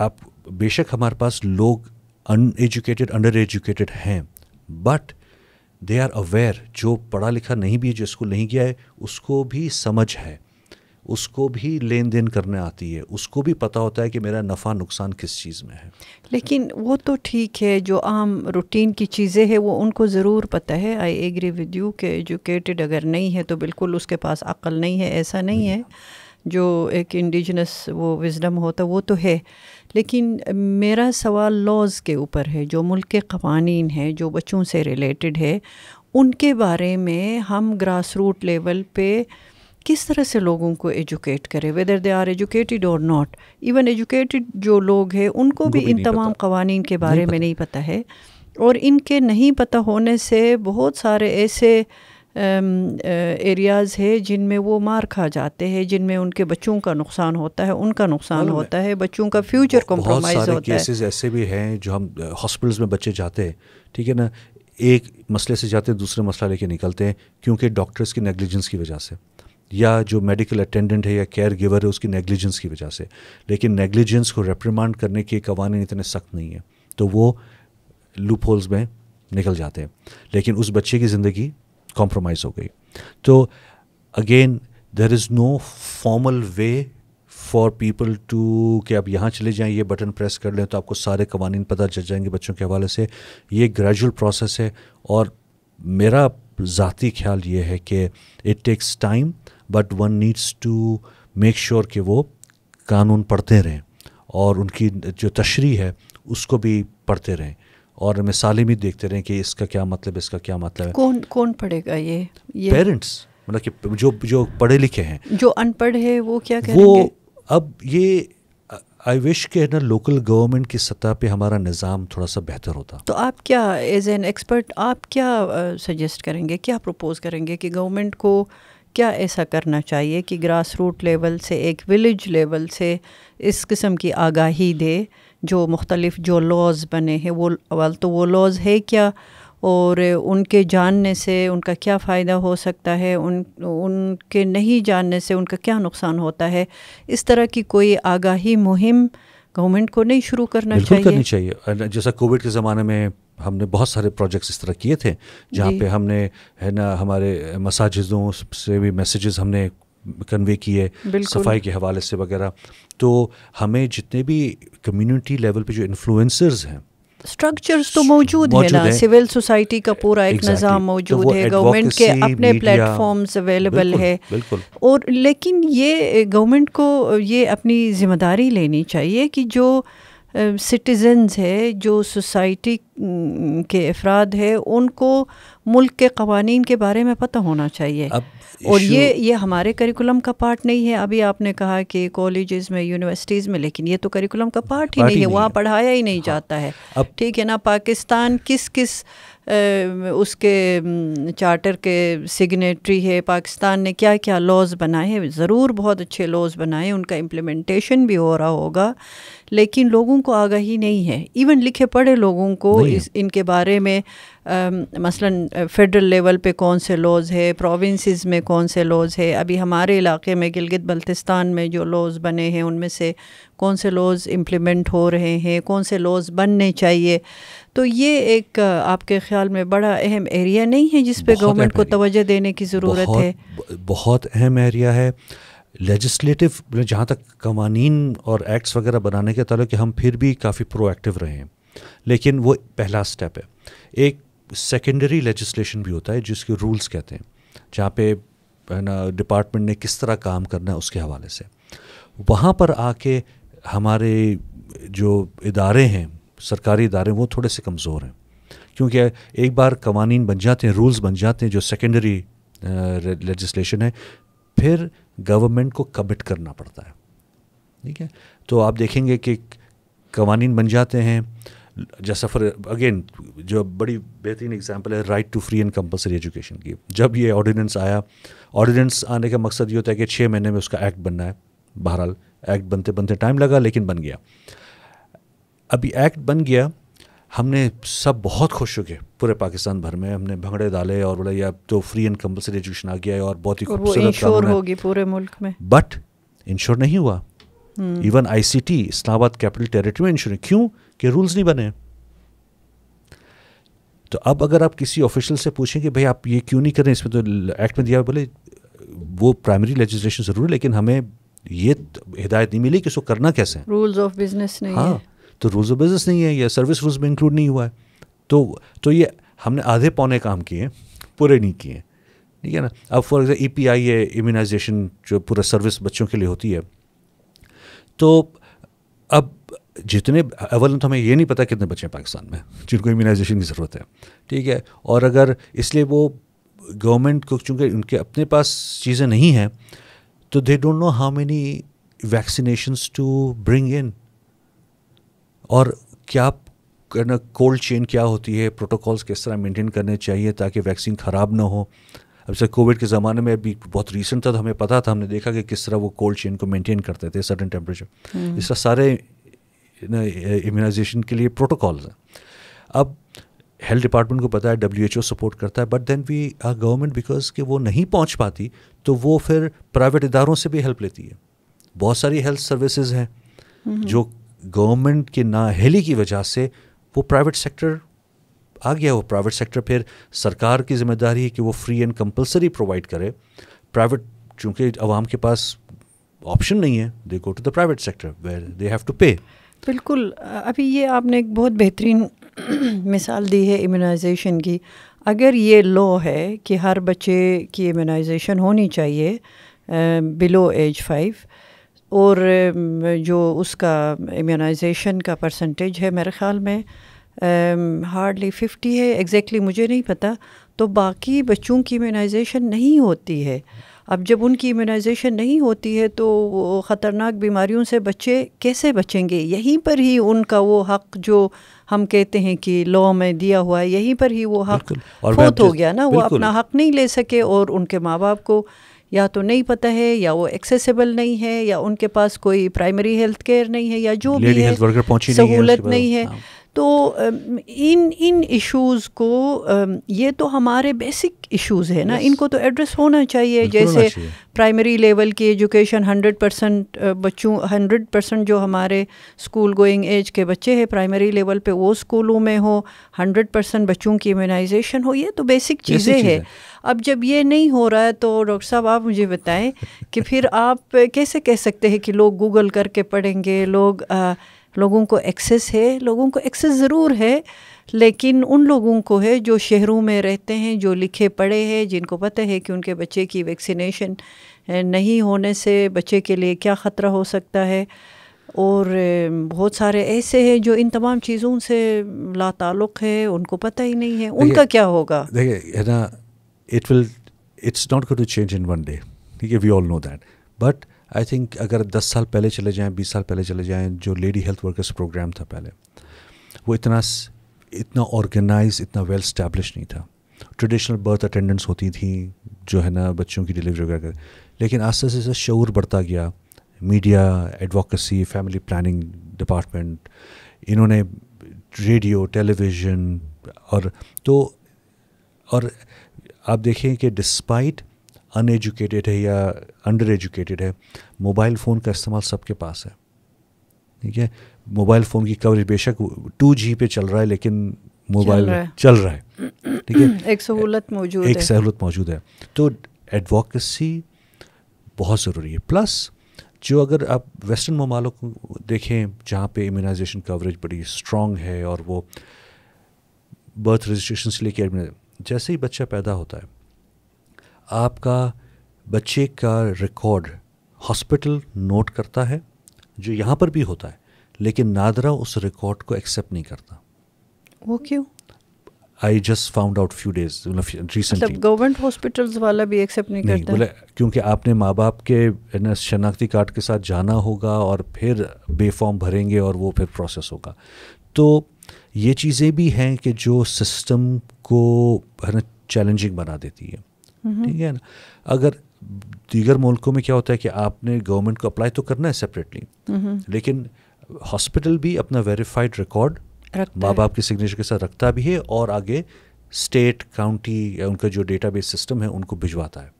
आप बेशक हमारे पास लोग अनएजुकेटेड अंडर एजुकेटेड हैं बट दे आर अवेयर जो पढ़ा लिखा नहीं भी है जो स्कूल नहीं गया है उसको भी समझ है उसको भी लेन देन करने आती है उसको भी पता होता है कि मेरा नफ़ा नुकसान किस चीज़ में है लेकिन वो तो ठीक है जो आम रूटीन की चीज़ें हैं वो उनको ज़रूर पता है आई एग्री विद यू कि एजुकेटेड अगर नहीं है तो बिल्कुल उसके पास अकल नहीं है ऐसा नहीं, नहीं है जो एक इंडिजनस वो विजडम होता वो तो है लेकिन मेरा सवाल लॉज के ऊपर है जो मुल्क के कवानीन हैं जो बच्चों से रिलेटेड है उनके बारे में हम ग्रास रूट लेवल पे किस तरह से लोगों को एजुकेट करें वेदर दे आर एजुकेटेड और नॉट इवन एजुकेटेड जो लोग हैं उनको भी, भी इन तमाम कवानीन के बारे नहीं में नहीं पता है और इनके नहीं पता होने से बहुत सारे ऐसे एरियाज़ है जिनमें वो मार खा जाते हैं जिनमें उनके बच्चों का नुकसान होता है उनका नुकसान होता है बच्चों का फ्यूचर कॉम्प्रोमाइज़ होता केसेस है ऐसे भी हैं जो हम हॉस्पिटल्स में बच्चे जाते हैं ठीक है ना एक मसले से जाते हैं दूसरा मसला लेके निकलते हैं क्योंकि डॉक्टर्स की नेग्लिजेंस की वजह से या जो मेडिकल अटेंडेंट है या केयर गिवर है उसकी नेग्लिजेंस की वजह से लेकिन नेग्लिजेंस को रेप्रीमांड करने के कवानीन इतने सख्त नहीं है तो वो लूप होल्स में निकल जाते हैं लेकिन उस बच्चे की ज़िंदगी कॉम्प्रोमाइज़ हो गई तो again there is no formal way for people to कि आप यहाँ चले जाएँ ये बटन प्रेस कर लें तो आपको सारे कवानीन पता चल जाएंगे बच्चों के हवाले से ये ग्रेजुअल प्रोसेस है और मेरा ज़ाती ख्याल ये है कि it takes time but one needs to make sure कि वो कानून पढ़ते रहें और उनकी जो तशरी है उसको भी पढ़ते रहें और मिसालें भी देखते रहें कि इसका क्या मतलब इसका क्या मतलब है कौन कौन पढ़ेगा ये, ये? पेरेंट्स मतलब कि जो जो पढ़े लिखे हैं जो अनपढ़ है वो क्या करेंगे वो अब ये आई विश के ना लोकल गवर्नमेंट की सतह पे हमारा निज़ाम थोड़ा सा बेहतर होता तो आप क्या एज एन एक्सपर्ट आप क्या सजेस्ट uh, करेंगे क्या प्रपोज करेंगे कि गवर्नमेंट को क्या ऐसा करना चाहिए कि ग्रास रूट लेवल से एक विलेज लेवल से इस किस्म की आगाही दे जो मुख्तलिफ़ जो लॉज बने हैं वो अवल तो वो लॉज है क्या और उनके जानने से उनका क्या फ़ायदा हो सकता है उन उनके नहीं जानने से उनका क्या नुकसान होता है इस तरह की कोई आगाही मुहिम गवर्नमेंट को नहीं शुरू करना चाहिए करनी चाहिए जैसा कोविड के ज़माने में हमने बहुत सारे प्रोजेक्ट्स इस तरह किए थे जहाँ पे हमने है ना हमारे मसाजों से भी मैसेजेस हमने कन्वे किए सफाई के हवाले से वगैरह तो हमें जितने भी कम्युनिटी लेवल पे जो इन्फ्लुएंसर्स हैं स्ट्रक्चर्स तो मौजूद है ना सिविल सोसाइटी का पूरा एक exactly. निज़ाम तो मौजूद तो है गवर्नमेंट के अपने प्लेटफॉर्म्स अवेलेबल है बिल्कुल और लेकिन ये गवर्नमेंट को ये अपनी जिम्मेदारी लेनी चाहिए कि जो सिटीज़न्स है जो सोसाइटी के अफराद है उनको मुल्क के कवानीन के बारे में पता होना चाहिए अब और ये ये हमारे करिकुलम का पार्ट नहीं है अभी आपने कहा कि कॉलेजेस में यूनिवर्सिटीज़ में लेकिन ये तो करिकुलम का पार्ट ही नहीं, नहीं है वहाँ पढ़ाया ही नहीं हाँ, जाता है ठीक है ना पाकिस्तान किस किस उसके चार्टर के सिग्नेटरी है पाकिस्तान ने क्या क्या लॉज बनाए हैं ज़रूर बहुत अच्छे लॉज बनाए उनका इम्प्लीमेंटेशन भी हो रहा होगा लेकिन लोगों को आगाही नहीं है इवन लिखे पढ़े लोगों को इस इनके बारे में आ, मसलन फेडरल लेवल पे कौन से लॉज है प्रोविंसेस में कौन से लॉज है अभी हमारे इलाके में गिलगित बल्तिस्तान में जो लॉज बने हैं उनमें से कौन से लॉज इम्प्लीमेंट हो रहे हैं कौन से लॉज बनने चाहिए तो ये एक आपके ख्याल में बड़ा अहम एरिया नहीं है जिस पे गवर्नमेंट को तवज्जो देने की ज़रूरत है बहुत अहम एरिया है लेजिस्लेटिव मतलब जहाँ तक कवानीन और एक्ट्स वगैरह बनाने के तल्ल हम फिर भी काफ़ी प्रोएक्टिव रहे हैं लेकिन वो पहला स्टेप है एक सेकेंडरी लेजिस्लेशन भी होता है जिसके रूल्स कहते हैं जहाँ पे है ना डिपार्टमेंट ने किस तरह काम करना है उसके हवाले से वहाँ पर आके हमारे जो इदारे हैं सरकारी इदारे वो थोड़े से कमज़ोर हैं क्योंकि एक बार कवानीन बन जाते हैं रूल्स बन जाते हैं जो सेकेंडरी लेजिस्लेशन है फिर गवर्नमेंट को कमिट करना पड़ता है ठीक है तो आप देखेंगे कि कवानीन बन जाते हैं जैसा फॉर अगेन जो बड़ी बेहतरीन एग्जांपल है right to free and compulsory education की जब ये ऑर्डिनेंस आया ऑर्डिनेंस आने का मकसद ये होता है कि छः महीने में उसका एक्ट बनना है बहरहाल एक्ट बनते बनते टाइम लगा लेकिन बन गया अभी एक्ट बन गया हमने सब बहुत खुश हो गए पूरे पाकिस्तान भर में हमने भंगड़े डाले और बोला या तो फ्री एंड कम्पलसरी एजुकेशन आ गया है और बहुत ही खूबसूरत होगी पूरे मुल्क में बट इंश्योर नहीं हुआ even hmm. ICT Islamabad capital territory में इंश्योर क्यों कि रूल्स नहीं बने तो अब अगर आप किसी ऑफिशियल से पूछें कि भाई आप ये क्यों नहीं करें इसमें तो एक्ट में दिया बोले वो प्राइमरी लेजिस्लेशन ज़रूर है लेकिन हमें ये हिदायत नहीं मिली कि उसको करना कैसे रूल्स ऑफ बिजनेस नहीं हाँ तो रूल्स ऑफ बिजनेस नहीं है या सर्विस रूल्स में इंक्लूड नहीं हुआ है तो तो ये हमने आधे पौने काम किए पूरे नहीं किए ठीक है ना अब for example E P I है इम्यूनाइजेशन जो पूरा सर्विस बच्चों के लिए होती है तो अब जितने अवल तो हमें ये नहीं पता कितने बच्चे हैं पाकिस्तान में जिनको इम्यूनाइजेशन की ज़रूरत है ठीक है और अगर इसलिए वो गवर्नमेंट को चूँकि उनके अपने पास चीज़ें नहीं हैं तो they don't know how many vaccinations to bring in और क्या करना कोल्ड चेन क्या होती है प्रोटोकॉल्स किस तरह मेंटेन करने चाहिए ताकि वैक्सीन ख़राब ना हो अब से कोविड के ज़माने में अभी बहुत रीसेंट था तो हमें पता था हमने देखा कि किस तरह वो कोल्ड चेन को मेंटेन करते थे सडन टेम्परेचर हम्म। इस तरह सारे इम्यूनाइजेशन के लिए प्रोटोकॉल्स हैं अब हेल्थ डिपार्टमेंट को पता है डब्ल्यू एच ओ सपोर्ट करता है but then we are government because कि वो नहीं पहुंच पाती तो वो फिर प्राइवेट इदारों से भी हेल्प लेती है बहुत सारी हेल्थ सर्विसेज हैं हम्म। जो गवर्नमेंट के नाहली की वजह से वो प्राइवेट सेक्टर आ गया वो प्राइवेट सेक्टर फिर सरकार की जिम्मेदारी है कि वो फ्री एंड कंपलसरी प्रोवाइड करे प्राइवेट चूँकि आवाम के पास ऑप्शन नहीं है they go to the private sector where they have to pay बिल्कुल अभी ये आपने एक बहुत बेहतरीन *clears throat* मिसाल दी है इम्यूनाइजेशन की अगर ये लॉ है कि हर बच्चे की इम्यूनाइजेशन होनी चाहिए बिलो एज फाइव और जो उसका इम्यूनाइजेशन का परसेंटेज है मेरे ख़्याल में हार्डली फिफ्टी है एग्जैक्टली exactly मुझे नहीं पता तो बाकी बच्चों की इम्यूनाइजेशन नहीं होती है अब जब उनकी इम्यूनाइजेशन नहीं होती है तो ख़तरनाक बीमारियों से बच्चे कैसे बचेंगे यहीं पर ही उनका वो हक जो हम कहते हैं कि लॉ में दिया हुआ है यहीं पर ही वो हक फोत हो गया ना वो अपना हक नहीं ले सके और उनके माँ बाप को या तो नहीं पता है या वो एक्सेसिबल नहीं है या उनके पास कोई प्राइमरी हेल्थ केयर नहीं है या जो भी है सहूलत नहीं है हाँ। तो इन इन इश्यूज़ को ये तो हमारे बेसिक इश्यूज़ है ना yes. इनको तो एड्रेस होना चाहिए जैसे प्राइमरी लेवल की एजुकेशन 100 परसेंट बच्चों 100 परसेंट जो हमारे स्कूल गोइंग एज के बच्चे हैं प्राइमरी लेवल पे वो स्कूलों में हो 100 परसेंट बच्चों की इम्यूनाइजेशन हो ये तो बेसिक चीज़ें हैं अब जब ये नहीं हो रहा है तो डॉक्टर साहब आप मुझे बताएं कि फिर आप कैसे कह सकते हैं कि लोग गूगल करके पढ़ेंगे लोग आ, लोगों को एक्सेस है लोगों को एक्सेस ज़रूर है लेकिन उन लोगों को है जो शहरों में रहते हैं जो लिखे पढ़े हैं जिनको पता है कि उनके बच्चे की वैक्सीनेशन नहीं होने से बच्चे के लिए क्या ख़तरा हो सकता है और बहुत सारे ऐसे हैं जो इन तमाम चीज़ों से लाताल्लुक़ है उनको पता ही नहीं है उनका क्या होगा देखिए है ना it will it's not going to change in one day ठीक है we all know that but I think अगर दस साल पहले चले जाएँ बीस साल पहले चले जाएँ जो लेडी हेल्थ वर्कर्स प्रोग्राम था पहले वो इतना इतना ऑर्गेनाइज इतना वेल स्टैब्लिश नहीं था ट्रेडिशनल बर्थ अटेंडेंस होती थी जो है ना बच्चों की डिलीवरी वगैरह लेकिन आस्ते आस्ते शौर बढ़ता गया media advocacy family planning department इन्होंने रेडियो टेलीविज़न और तो और आप देखें कि डिस्पाइट अनएजुकेटेड है या अंडर एजुकेटेड है मोबाइल फ़ोन का इस्तेमाल सबके पास है ठीक है मोबाइल फ़ोन की कवरेज बेशक टू जी पे चल रहा है लेकिन मोबाइल चल रहा है ठीक है *clears throat* एक सहूलत मौजूद एक सहूलत मौजूद है तो एडवोकेसी बहुत ज़रूरी है प्लस जो अगर आप वेस्टर्न को देखें जहाँ पे इम्यूनाइजेशन कवरेज बड़ी स्ट्रॉन्ग है और वो बर्थ रजिस्ट्रेशन से लेकर जैसे ही बच्चा पैदा होता है आपका बच्चे का रिकॉर्ड हॉस्पिटल नोट करता है जो यहाँ पर भी होता है लेकिन नादरा उस रिकॉर्ड को एक्सेप्ट नहीं करता वो क्यों I just found out few days recently government hospitals वाला भी एक्सेप्ट नहीं, नहीं करता बोले क्योंकि आपने माँ बाप के शनाख्ती कार्ड के साथ जाना होगा और फिर बेफॉर्म भरेंगे और वो फिर प्रोसेस होगा तो ये चीज़ें भी हैं कि जो सिस्टम को है ना चैलेंजिंग बना देती है ठीक है ना अगर दीगर मुल्कों में क्या होता है कि आपने गवर्नमेंट को अप्लाई तो करना है सेपरेटली लेकिन हॉस्पिटल भी अपना वेरीफाइड रिकॉर्ड माँ बाप के सिग्नेचर के साथ रखता भी है और आगे स्टेट काउंटी उनका जो डेटाबेस सिस्टम है उनको भिजवाता है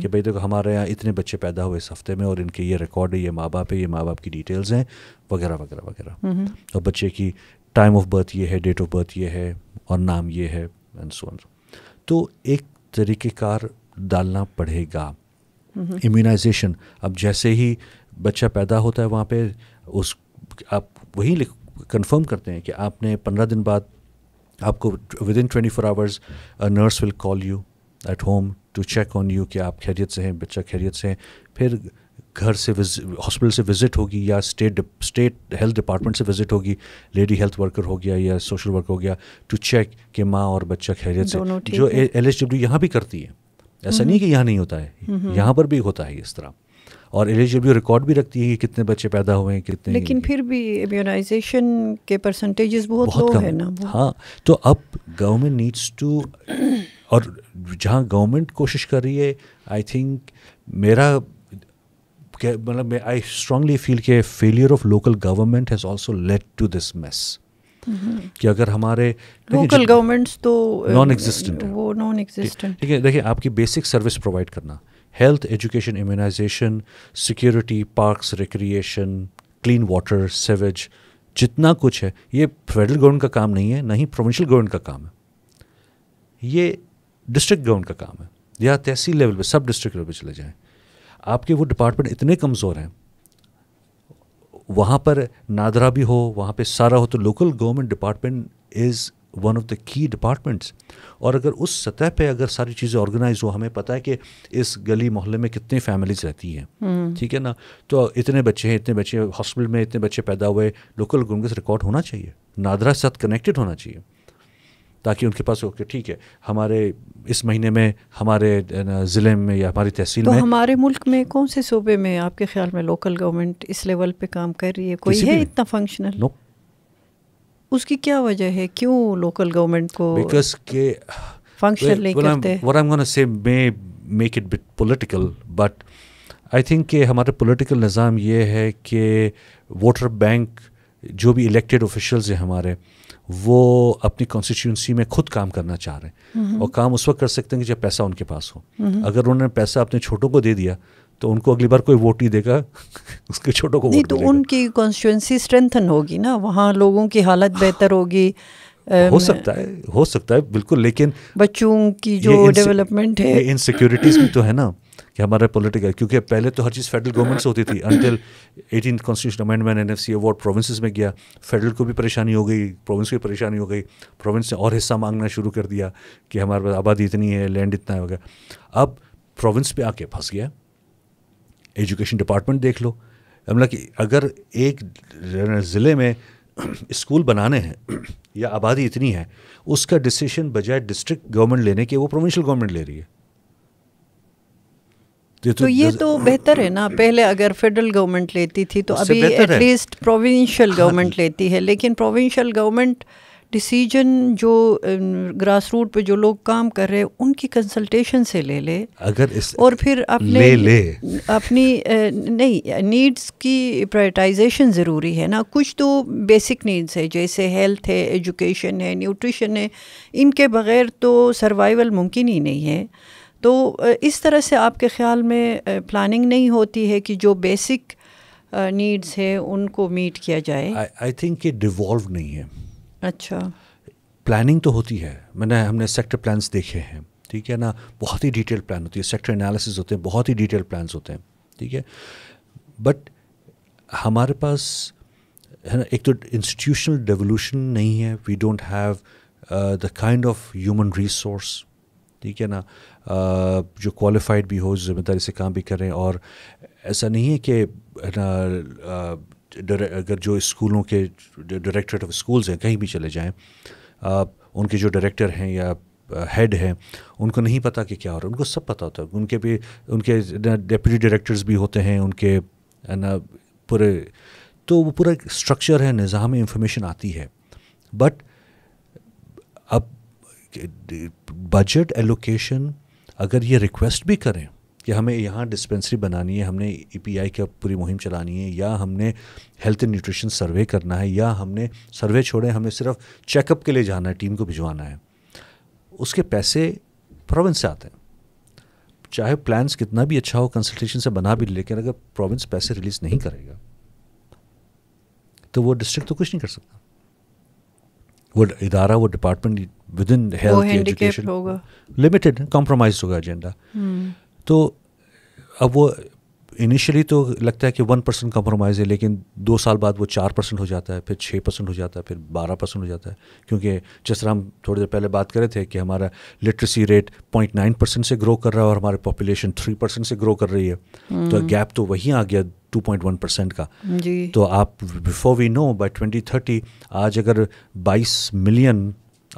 कि भाई देखो हमारे यहाँ इतने बच्चे पैदा हुए इस हफ्ते में और इनके ये रिकॉर्ड है ये माँ बाप है ये माँ बाप की डिटेल्स हैं वगैरह वगैरह वगैरह और बच्चे की टाइम ऑफ बर्थ ये है डेट ऑफ बर्थ ये है और नाम ये है एंड सो तो एक तरीक़ेकार डालना पड़ेगा इम्यूनाइजेशन mm-hmm. अब जैसे ही बच्चा पैदा होता है वहाँ पे उस आप वही कंफर्म कन्फर्म करते हैं कि आपने पंद्रह दिन बाद आपको within twenty four hours nurse will call you at home to check on you कि आप खैरियत से हैं बच्चा खैरियत से हैं फिर घर से हॉस्पिटल से विजिट होगी या स्टेट स्टेट हेल्थ डिपार्टमेंट से विजिट होगी लेडी हेल्थ वर्कर हो गया या सोशल वर्कर हो गया टू चेक कि माँ और बच्चा खैरियत से जो एल एच डब्ल्यू यहाँ भी करती है ऐसा नहीं हम्म। कि यहाँ नहीं होता है हम्म। यहाँ पर भी होता है इस तरह और डब्ल्यू रिकॉर्ड भी रखती है कि कितने बच्चे पैदा हुए हैं कितने लेकिन फिर भी इम्यूनाइजेशन के परसेंटेजेस बहुत, बहुत कम है ना हाँ तो अब गवर्नमेंट नीड्स टू और जहाँ गवर्नमेंट कोशिश कर रही है आई थिंक मेरा मतलब आई स्ट्रांगली फील के failure of local government has also led to this mess कि अगर हमारे लोकल गवर्नमेंट्स तो नॉन uh, एग्जिस्टेंट वो नॉन एग्जिस्टेंट ठीक है देखिए आपकी बेसिक सर्विस प्रोवाइड करना health education immunization security parks recreation clean water sewage जितना कुछ है ये फेडरल गवर्नमेंट का काम नहीं है ना ही प्रोविंशियल गवर्नमेंट का काम है ये डिस्ट्रिक्ट गवर्नमेंट का काम है या तहसील लेवल पे सब डिस्ट्रिक्ट लेवल पे चले जाएँ आपके वो डिपार्टमेंट इतने कमज़ोर हैं वहाँ पर नादरा भी हो वहाँ पे सारा हो तो local government department is one of the key departments और अगर उस सतह पे अगर सारी चीज़ें ऑर्गेनाइज हो हमें पता है कि इस गली मोहल्ले में कितने फैमिलीज रहती हैं हम्म। ठीक है ना तो इतने बच्चे हैं इतने बच्चे हॉस्पिटल में इतने बच्चे पैदा हुए लोकल गवर्नमेंट रिकॉर्ड होना चाहिए नादरा के साथ कनेक्टेड होना चाहिए ताकि उनके पास ओके ठीक है हमारे इस महीने में हमारे ज़िले में या हमारी तहसील तो में हमारे मुल्क में कौन से सूबे में आपके ख्याल में लोकल गवर्नमेंट इस लेवल पे काम कर रही है कोई है इतना फंक्शनल नो उसकी क्या वजह है क्यों लोकल गवर्नमेंट को बिकॉज के फंक्शनल से may make it bit political but I think कि हमारा पोलिटिकल निज़ाम ये है कि वोटर बैंक जो भी इलेक्टेड ऑफिशल्स हैं हमारे वो अपनी कॉन्स्टिट्यूंसी में खुद काम करना चाह रहे हैं और काम उस वक्त कर सकते हैं कि जब पैसा उनके पास हो अगर उन्होंने पैसा अपने छोटों को दे दिया तो उनको अगली बार कोई वोट नहीं देगा *laughs* उसके छोटों को नहीं तो उनकी कॉन्स्टिट्यूंसी स्ट्रेंथन होगी ना वहाँ लोगों की हालत बेहतर होगी हो सकता है हो सकता है बिल्कुल लेकिन बच्चों की जो डेवलपमेंट है इनसिक्योरिटीज भी तो है ना कि हमारे पॉलिटिकल क्योंकि पहले तो हर चीज़ फेडरल गवर्नमेंट से होती थी until eighteen constitution amendment N F C award province में गया फेडरल को भी परेशानी हो गई प्रोविंस को भी परेशानी हो गई प्रोविंस ने और हिस्सा मांगना शुरू कर दिया कि हमारे पास आबादी इतनी है लैंड इतना है वगैरह अब प्रोविंस पे आके फंस गया एजुकेशन डिपार्टमेंट देख लो मतलब कि अगर एक ज़िले में स्कूल बनाने हैं या आबादी इतनी है उसका डिसीशन बजाय डिस्ट्रिक्ट गवर्नमेंट लेने के वो प्रोविंशियल गवर्नमेंट ले रही है तो, तो ये तो बेहतर है ना पहले अगर फेडरल गवर्नमेंट लेती थी तो अभी एटलीस्ट प्रोविंशियल गवर्नमेंट लेती है लेकिन प्रोविंशियल गवर्नमेंट डिसीजन जो ग्रास रूट पे जो लोग काम कर रहे हैं उनकी कंसल्टेशन से ले ले अगर इस और फिर अपने ले ले अपनी नहीं नीड्स की प्रायटाइजेशन ज़रूरी है ना कुछ तो बेसिक नीड्स है जैसे हेल्थ है एजुकेशन है न्यूट्रिशन है इनके बगैर तो सर्वाइवल मुमकिन ही नहीं है तो इस तरह से आपके ख्याल में प्लानिंग नहीं होती है कि जो बेसिक नीड्स है उनको मीट किया जाए आई थिंक ये डिवॉल्व नहीं है अच्छा प्लानिंग तो होती है मैंने हमने सेक्टर प्लान्स देखे हैं ठीक है ना बहुत ही डिटेल प्लान होती है सेक्टर एनालिसिस होते हैं बहुत ही डिटेल प्लान्स होते हैं ठीक है बट हमारे पास है ना एक तो इंस्टीट्यूशनल डेवोल्यूशन नहीं है we don't have the kind of human resource ठीक है ना जो क्वालिफाइड भी हो ज़िम्मेदारी से काम भी करें और ऐसा नहीं है कि अगर जो स्कूलों के डायरेक्टरेट ऑफ स्कूल्स हैं कहीं भी चले जाएं उनके जो डायरेक्टर हैं या हेड हैं उनको नहीं पता कि क्या हो रहा है उनको सब पता होता है उनके भी उनके डेप्यूटी डायरेक्टर्स भी होते हैं उनके ना पूरे तो वो पूरा स्ट्रक्चर है निज़ाम में इंफॉर्मेशन आती है बट अब बजट एलोकेशन अगर ये रिक्वेस्ट भी करें कि हमें यहाँ डिस्पेंसरी बनानी है हमने ईपीआई e की पूरी मुहिम चलानी है या हमने हेल्थ एंड न्यूट्रिशन सर्वे करना है या हमने सर्वे छोड़े हमें सिर्फ चेकअप के लिए जाना है टीम को भिजवाना है उसके पैसे प्रोविंस से आते हैं चाहे प्लान्स कितना भी अच्छा हो कंसल्टेशन से बना भी लेकिन अगर प्रोविंस पैसे रिलीज़ नहीं करेगा तो वो डिस्ट्रिक्ट तो कुछ नहीं कर सकता वो इदारा वो department within health education limited compromise होगा एजेंडा हम्म। तो अब वो इनिशियली तो लगता है कि वन परसेंट कॉम्प्रोमाइज़ है लेकिन दो साल बाद वो चार परसेंट हो जाता है फिर छः परसेंट हो जाता है फिर बारह परसेंट हो जाता है क्योंकि जिस तरह हम थोड़ी देर पहले बात कर रहे थे कि हमारा literacy rate point nine percent से ग्रो कर रहा है और हमारे पॉपुलेशन थ्री परसेंट से ग्रो कर रही है तो गैप हम्म। तो वहीं आ गया 2.1 परसेंट का जी तो आप बिफोर वी नो बाय 2030 आज अगर 22 मिलियन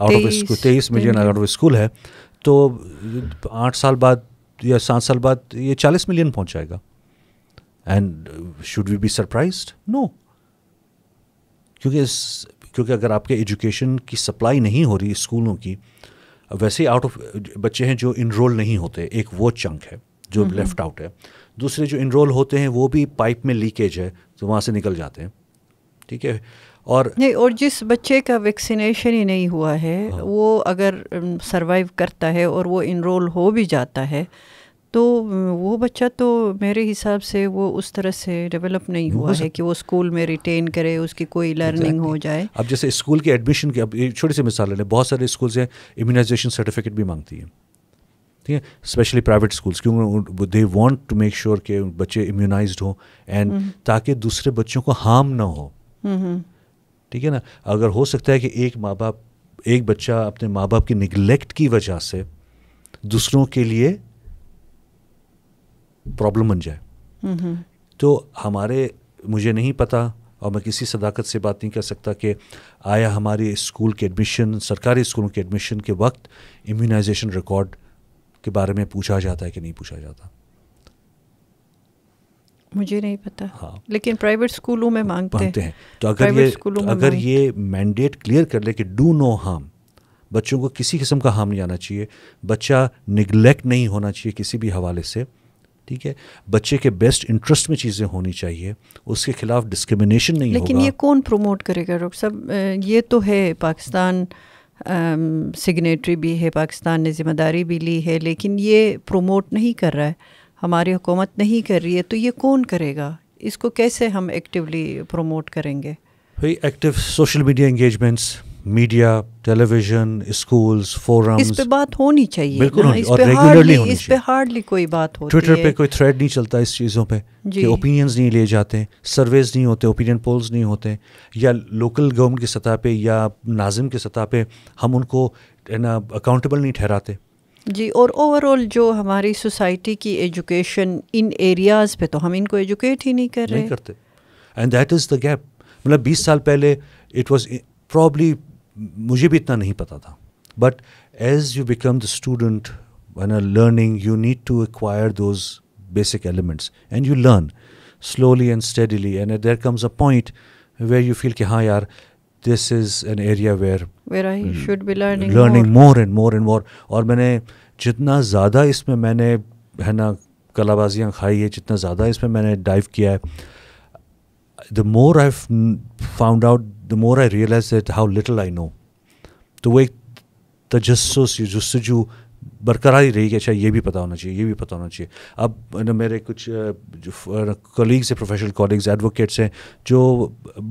आउट ऑफ स्कूल तेईस मिलियन आउट ऑफ स्कूल है तो आठ साल बाद या सात साल बाद ये चालीस मिलियन पहुंच जाएगा and should we be surprise no क्योंकि इस क्योंकि अगर आपके एजुकेशन की सप्लाई नहीं हो रही स्कूलों की वैसे आउट ऑफ बच्चे हैं जो इनरोल नहीं होते एक वो चंक है जो लेफ्ट आउट है दूसरे जो इनरोल होते हैं वो भी पाइप में लीकेज है तो वहाँ से निकल जाते हैं ठीक है और नहीं और जिस बच्चे का वैक्सीनेशन ही नहीं हुआ है हाँ। वो अगर सरवाइव करता है और वो इनरोल हो भी जाता है तो वो बच्चा तो मेरे हिसाब से वो उस तरह से डेवलप नहीं हुआ है कि वो स्कूल में रिटेन करे उसकी कोई लर्निंग हो जाए अब जैसे स्कूल के एडमिशन की अब छोटी सी मिसाल है बहुत सारे स्कूल्स हैं इम्यूनाइजेशन सर्टिफिकेट भी मांगती है ठीक है स्पेशली प्राइवेट स्कूल्स क्योंकि they want to make sure के बच्चे इम्यूनाइज हों एंड हम्म। ताकि दूसरे बच्चों को हार्म ना हो हम्म, हम्म। ठीक है ना अगर हो सकता है कि एक माँ बाप एक बच्चा अपने माँ बाप की निगलेक्ट की वजह से दूसरों के लिए प्रॉब्लम बन जाए तो हमारे मुझे नहीं पता और मैं किसी सदाकत से बात नहीं कर सकता कि आया हमारे स्कूल के एडमिशन सरकारी स्कूलों के एडमिशन के वक्त इम्यूनाइजेशन रिकॉर्ड के बारे में पूछा जाता है कि नहीं पूछा जाता मुझे नहीं पता हाँ लेकिन प्राइवेट स्कूलों में मांगते, मांगते हैं तो अगर ये तो अगर ये मैंडेट क्लियर कर ले कि डू नो हार्म बच्चों को किसी किस्म का हार्म नहीं आना चाहिए बच्चा निगलेक्ट नहीं होना चाहिए किसी भी हवाले से ठीक है बच्चे के बेस्ट इंटरेस्ट में चीज़ें होनी चाहिए उसके खिलाफ डिस्क्रिमिनेशन नहीं लेकिन होगा। ये कौन प्रमोट करेगा डॉक्टर साहब ये तो है पाकिस्तान सिग्नेटरी um, भी है पाकिस्तान ने ज़िम्मेदारी भी ली है लेकिन ये प्रोमोट नहीं कर रहा है हमारी हुकूमत नहीं कर रही है तो ये कौन करेगा इसको कैसे हम एक्टिवली प्रोमोट करेंगे भाई active social media engagements media television schools forums इस पे बात होनी चाहिए बिल्कुल होनी, और रेगुलरली होनी इस पे हार्डली कोई बात होती ट्विटर पे कोई थ्रेड नहीं चलता इस चीज़ों पे कि ओपिनियंस नहीं लिए जाते सर्वेज नहीं होते ओपिनियन पोल्स नहीं होते या लोकल गवर्नमेंट की सतह पे या नाजिम की सतह पे हम उनको ना अकाउंटेबल नहीं ठहराते जी और ओवरऑल जो हमारी सोसाइटी की एजुकेशन इन एरियाज़ पे तो हम इनको एजुकेट ही नहीं कर रहे नहीं करते and that is the gap मतलब बीस साल पहले इट वॉज प्रॉब्ली मुझे भी इतना नहीं पता था but as you become the student one are learning you need to acquire those basic elements and you learn slowly and steadily and there comes a point where you feel कि हाँ यार this is an area where should be learning learning more and more and more और मैंने जितना ज़्यादा इसमें मैंने है ना कलाबाजियाँ खाई है जितना ज़्यादा इसमें मैंने डाइव किया है the more I've found out, the more I realize that how little I know. तो वो एक तजस्स जो बरकरार ही रहेगी अच्छा ये भी पता होना चाहिए ये भी पता होना चाहिए अब ना मेरे कुछ कलीग्स हैं प्रोफेशनल कॉलीग्स एडवोकेट्स हैं जो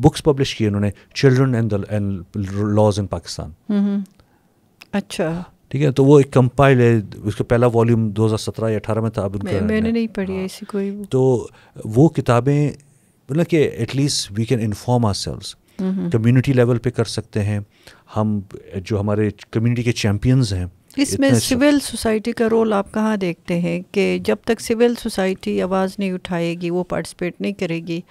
बुक्स पब्लिश किए उन्होंने children and and laws in Pakistan अच्छा ठीक है तो वो एक कंपाइल है उसका पहला वॉल्यूम 2017 या 18 में था अब मैं, मैंने नहीं पढ़ी हाँ। ऐसी कोई तो वो किताबें मतलब कि at least we can inform our cells community level पे कर सकते हैं हम जो हमारे कम्युनिटी के चैम्पियंस हैं इसमें सिविल सोसाइटी का रोल आप कहाँ देखते हैं कि जब तक सिविल सोसाइटी आवाज़ नहीं उठाएगी वो पार्टिसिपेट नहीं करेगी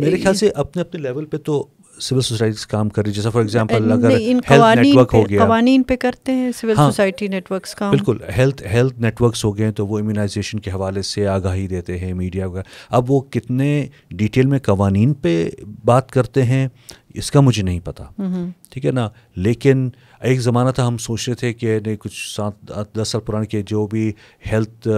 मेरे ख्याल से अपने अपने लेवल पे तो सिविल सोसाइटीज काम कर रही है जैसा फॉर एग्जांपल अगर हेल्थ नेटवर्क हो गया कवानीन पे करते हैं सिविल हाँ। सोसाइटी नेटवर्क्स काम बिल्कुल हेल्थ हेल्थ नेटवर्क्स हो गए तो वो इम्यूनाइजेशन के हवाले से आगाही देते हैं मीडिया वगैरह अब वो कितने डिटेल में कवानीन पे बात करते हैं इसका मुझे नहीं पता ठीक है ना लेकिन एक ज़माना था हम सोच रहे थे कि नहीं कुछ सात दस साल पुराने के जो भी हेल्थ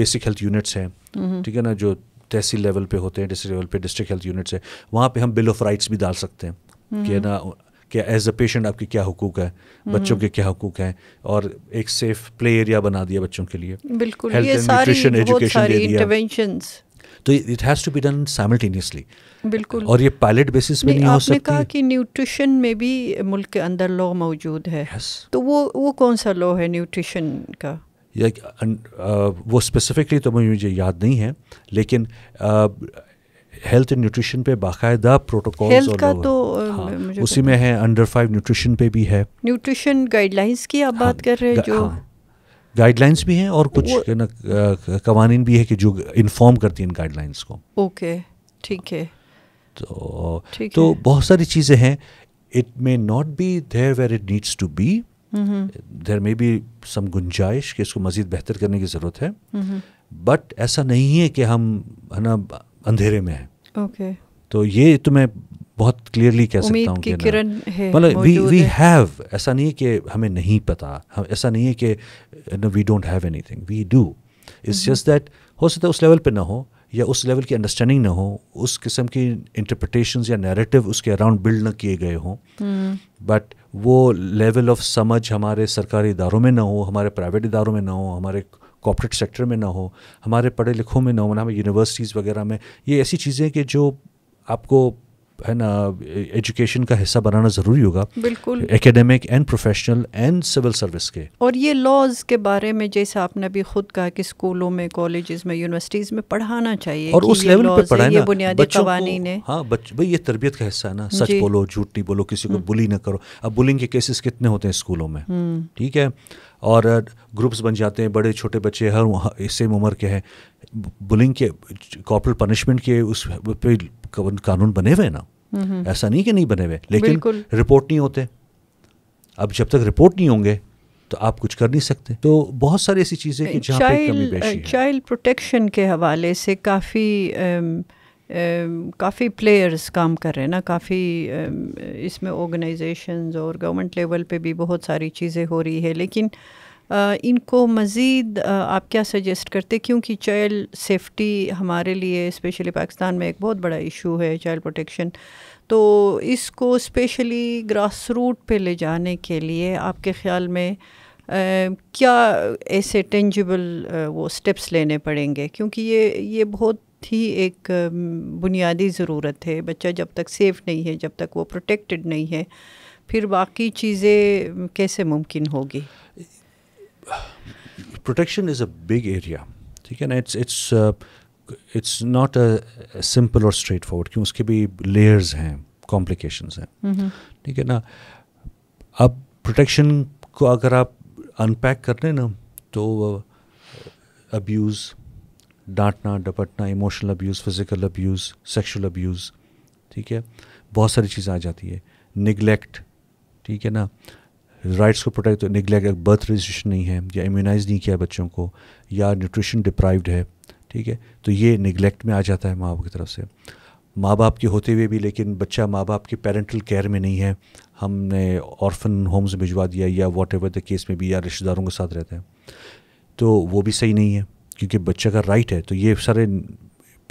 बेसिक हेल्थ यूनिट्स हैं ठीक है ना जो तहसील लेवल पे होते हैं डिस्ट्रिक्ट लेवल पे डिस्ट्रिक्ट हेल्थ यूनिट्स है वहाँ पे हम बिल ऑफ राइट्स भी डाल सकते हैं हम्म। कि ना क्या एज अ पेशेंट आपके क्या हुकूक है हम्म। बच्चों के क्या हुकूक हैं और एक सेफ प्ले एरिया बना दिया बच्चों के लिए तो it has to be done simultaneously बिल्कुल और ये पायलट बेसिस पे नहीं, नहीं हो सकती कहा कि न्यूट्रिशन में भी मुल्क के अंदर लॉ मौजूद है yes. तो वो वो कौन सा लॉ है न्यूट्रिशन का या वो स्पेसिफिकली तो मुझे याद नहीं है लेकिन हेल्थ एंड न्यूट्रिशन पे बाकायदा प्रोटोकॉल का तो हाँ, उसी में है अंडर फाइव न्यूट्रिशन पे भी है न्यूट्रिशन गाइडलाइंस की आप हाँ, बात कर रहे हैं जो गाइडलाइंस हाँ। भी हैं और कुछ कवानीन भी है कि जो इन्फॉर्म करती हैं इन गाइडलाइंस को ओके ठीक है तो तो बहुत सारी चीज़ें हैं it may not be there where it needs to be there मे भी सम गुंजाइश कि इसको मज़ीद बेहतर करने की ज़रूरत है बट mm-hmm. ऐसा नहीं है कि हम है ना अंधेरे में हैं okay. तो ये तो मैं बहुत क्लियरली कह सकता हूँ मतलब वी वी हैव ऐसा नहीं है कि हमें नहीं पता हम ऐसा नहीं है कि we don't have thing we do it's just that हो सकता है उस लेवल पे ना हो या उस लेवल की अंडरस्टैंडिंग ना हो उस किस्म की इंटरप्रटेशन या नैरेटिव उसके अराउंड बिल्ड ना किए गए हों बट mm. वो लेवल ऑफ समझ हमारे सरकारी इदारों में ना हो हमारे प्राइवेट इदारों में ना हो हमारे कॉपरेट सेक्टर में ना हो हमारे पढ़े लिखों में ना हो ना हमें यूनिवर्सिटीज़ वगैरह में ये ऐसी चीज़ें कि जो आपको है ना एजुकेशन का हिस्सा बनाना ज़रूरी होगा बिल्कुल academic and professional and civil service के और ये लॉज के बारे में जैसे आपने भी खुद कहा कि स्कूलों में कॉलेज में यूनिवर्सिटीज़ में पढ़ाना चाहिए और उस लेवल पर पढ़ाए बुनियादी ने हाँ भाई ये तरबियत का हिस्सा है ना सच बोलो झूठ नहीं बोलो किसी को बुली हम्म। ना करो अब बुलिंग के केसेस कितने होते हैं स्कूलों में हम्म। ठीक है और ग्रुप्स बन जाते हैं बड़े छोटे बच्चे हर इससे उम्र के हैं बुलिंग के कॉपरल पनिशमेंट के उस पे कानून बने हुए ना ऐसा नहीं कि नहीं बने हुए लेकिन रिपोर्ट नहीं होते अब जब तक रिपोर्ट नहीं होंगे तो आप कुछ कर नहीं सकते तो बहुत सारी ऐसी चीज़ें कि जहाँ पे कमी है चाइल्ड प्रोटेक्शन के हवाले से काफ़ी काफ़ी प्लेयर्स काम कर रहे हैं ना काफ़ी इसमें ऑर्गेनाइजेशंस और गवर्नमेंट लेवल पे भी बहुत सारी चीज़ें हो रही है लेकिन इनको मज़ीद आप क्या सजेस्ट करते क्योंकि चाइल्ड सेफ्टी हमारे लिए स्पेशली पाकिस्तान में एक बहुत बड़ा इशू है चाइल्ड प्रोटेक्शन तो इसको स्पेशली ग्रास रूट पर ले जाने के लिए आपके ख्याल में आ, क्या ऐसे टेंजिबल वो स्टेप्स लेने पड़ेंगे क्योंकि ये ये बहुत थी एक बुनियादी ज़रूरत है बच्चा जब तक सेफ़ नहीं है जब तक वो प्रोटेक्टेड नहीं है फिर बाकी चीज़ें कैसे मुमकिन होगी protection is a big area ठीक है ना it's it's it's not a simple और स्ट्रेट फॉरवर्ड क्यों उसके भी लेयर्स हैं कॉम्प्लिकेशंस हैं ठीक है ना अब प्रोटेक्शन को अगर आप अनपैक कर लें ना तो अब्यूज़ डांटना डपटना emotional abuse physical abuse sexual abuse ठीक है बहुत सारी चीज़ें आ जाती है निगलेक्ट ठीक है ना राइट्स को प्रोटेक्ट तो निगलेक्ट बर्थ रजिस्ट्रेशन नहीं है या इम्यूनाइज नहीं किया बच्चों को या न्यूट्रिशन डिप्राइव्ड है ठीक है तो ये निगलेक्ट में आ जाता है माँ बाप की तरफ से माँ बाप के होते हुए भी लेकिन बच्चा माँ बाप के पेरेंटल केयर में नहीं है हमने ऑर्फन होम्स भिजवा दिया या वॉट एवर द केस में भी या रिश्तेदारों के साथ रहते हैं तो वो भी सही नहीं है क्योंकि बच्चे का राइट है तो ये सारे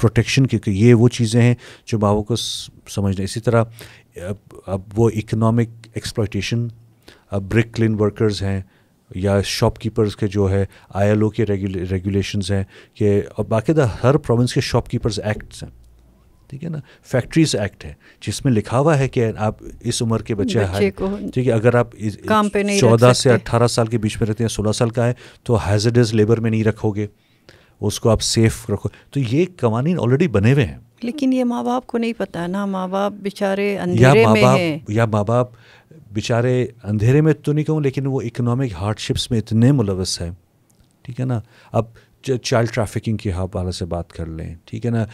प्रोटेक्शन क्योंकि ये वो चीज़ें हैं जो माँ को समझने इसी तरह अब, अब वो इकोनॉमिक एक्सप्लाइटेशन अब ब्रिक क्लिन वर्कर्स हैं या शॉपकीपर्स के जो है आईएलओ के रेगुलेशन हैं कि और बाकायदा हर प्रोविंस के शॉपकीपर्स एक्ट्स हैं ठीक है ना फैक्ट्रीज एक्ट है जिसमें लिखा हुआ है कि आप इस उम्र के बच्चे हाई ठीक है अगर आप चौदह से अट्ठारह साल के बीच में रहते हैं सोलह साल का है तो हैजडस लेबर में नहीं रखोगे उसको आप सेफ रखो तो ये कवानी ऑलरेडी बने हुए हैं लेकिन ये माँ बाप को नहीं पता ना माँ बाप बेचारे या माँ बाप या माँ बाप बेचारे अंधेरे में तो नहीं कहूँ लेकिन वो इकोनॉमिक हार्डशिप्स में इतने मुलवस हैं ठीक है ना अब चाइल्ड ट्रैफिकिंग के हवाले से बात कर लें ठीक है ना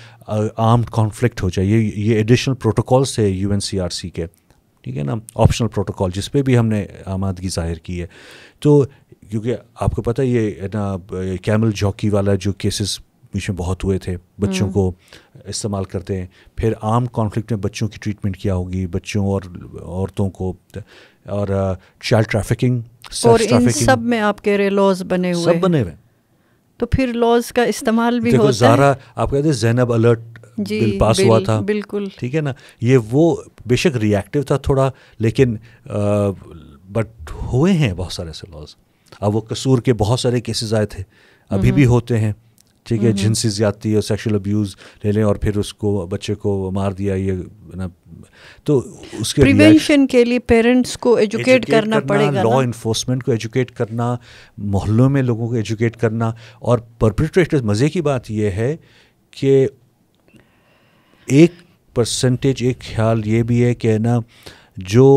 आर्म्ड कॉन्फ्लिक्ट हो जाए ये ये एडिशनल प्रोटोकॉल्स है यू के ठीक है ना ऑप्शनल प्रोटोकॉल जिस पे भी हमने आमादगी जाहिर की है तो क्योंकि आपको पता है ये ना कैमल जॉकी वाला जो केसेस बीच में बहुत हुए थे बच्चों हम्म। को इस्तेमाल करते हैं फिर आम कॉन्फ्लिक्ट में बच्चों की ट्रीटमेंट किया होगी बच्चों और औरतों को और चाइल्ड uh, ट्रैफिकिंग और इन सब में कह रहे लॉज बने हुए सब बने हुए तो फिर लॉज का इस्तेमाल भी देखो जारा आप कहते हैं जैनब अलर्ट जी, बिल पास बिल, हुआ था बिल्कुल ठीक है ना ये वो बेशक रिएक्टिव था थोड़ा लेकिन बट uh, हुए हैं बहुत सारे ऐसे लॉज अब वो कसूर के बहुत सारे केसेस आए थे अभी भी हम्म। होते हैं ठीक है जिनसी ज्यादती और सेक्शुअल अब्यूज़ ले लें और फिर उसको बच्चे को मार दिया ये ना तो उसके प्रिवेंशन के लिए पेरेंट्स को एजुकेट, एजुकेट करना, करना पड़ेगा लॉ इन्फोर्समेंट को एजुकेट करना मोहल्लों में लोगों को एजुकेट करना और परपरेटर मज़े की बात यह है कि एक परसेंटेज एक ख्याल ये भी है कि ना जो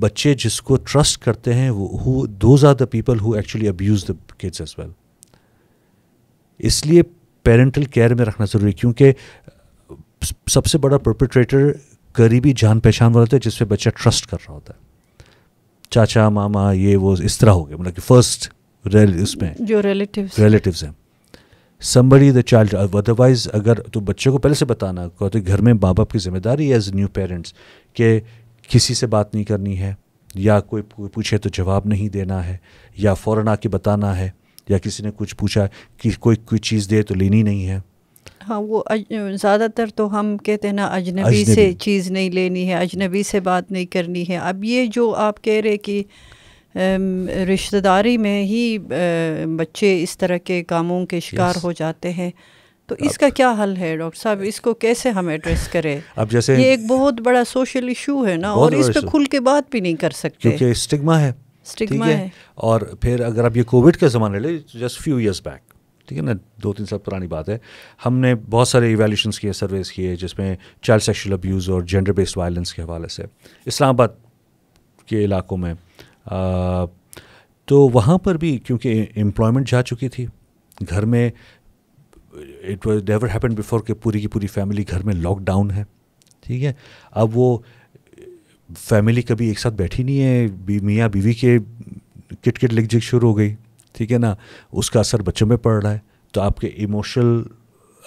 बच्चे जिसको ट्रस्ट करते हैं वो those are the people who actually abuse the kids as well इसलिए पेरेंटल केयर में रखना ज़रूरी क्योंकि सबसे बड़ा प्रोपिट्रेटर करीबी जान पहचान वाला होता है जिस बच्चा ट्रस्ट कर रहा होता है चाचा मामा ये वो इस तरह हो गया मतलब कि फर्स्ट उसमें जो रिलेटिव रिलेटिव हैं समबड़ी द चाइल्ड अदरवाइज अगर तो बच्चे को पहले से बताना कहते घर में माँ बाप की जिम्मेदारी है एज न्यू पेरेंट्स के किसी से बात नहीं करनी है या कोई पूछे तो जवाब नहीं देना है या फ़ौर आके बताना है या किसी ने कुछ पूछा कि कोई कोई चीज़ दे तो लेनी नहीं है हाँ वो ज़्यादातर तो हम कहते हैं ना अजनबी से चीज़ नहीं लेनी है अजनबी से बात नहीं करनी है अब ये जो आप कह रहे कि रिश्तेदारी में ही बच्चे इस तरह के कामों के शिकार हो जाते हैं तो इसका क्या हल है डॉक्टर साहब इसको कैसे हम एड्रेस करें अब जैसे ये एक बहुत बड़ा सोशल इशू है ना और इस पर खुल के बात भी नहीं कर सकते क्योंकि स्टिग्मा है स्टिग्मा है।, है और फिर अगर आप ये कोविड के ज़माने ले जस्ट फ्यू ईयर्स बैक ठीक है ना दो तीन साल पुरानी बात है हमने बहुत सारे इवेल्यूशन किए सर्वेस किए जिसमें चाइल्ड सेक्शुअल अब्यूज़ और जेंडर बेस्ड वायलेंस के हवाले से इस्लामाबाद के इलाकों में तो वहाँ पर भी क्योंकि एम्प्लॉयमेंट जा चुकी थी घर में it was never happen before कि पूरी की पूरी फैमिली घर में लॉकडाउन है ठीक है अब वो फैमिली कभी एक साथ बैठी नहीं है बी, मियाँ बीवी के किट किट लिख जिक शुरू हो गई ठीक है ना उसका असर बच्चों में पड़ रहा है तो आपके इमोशनल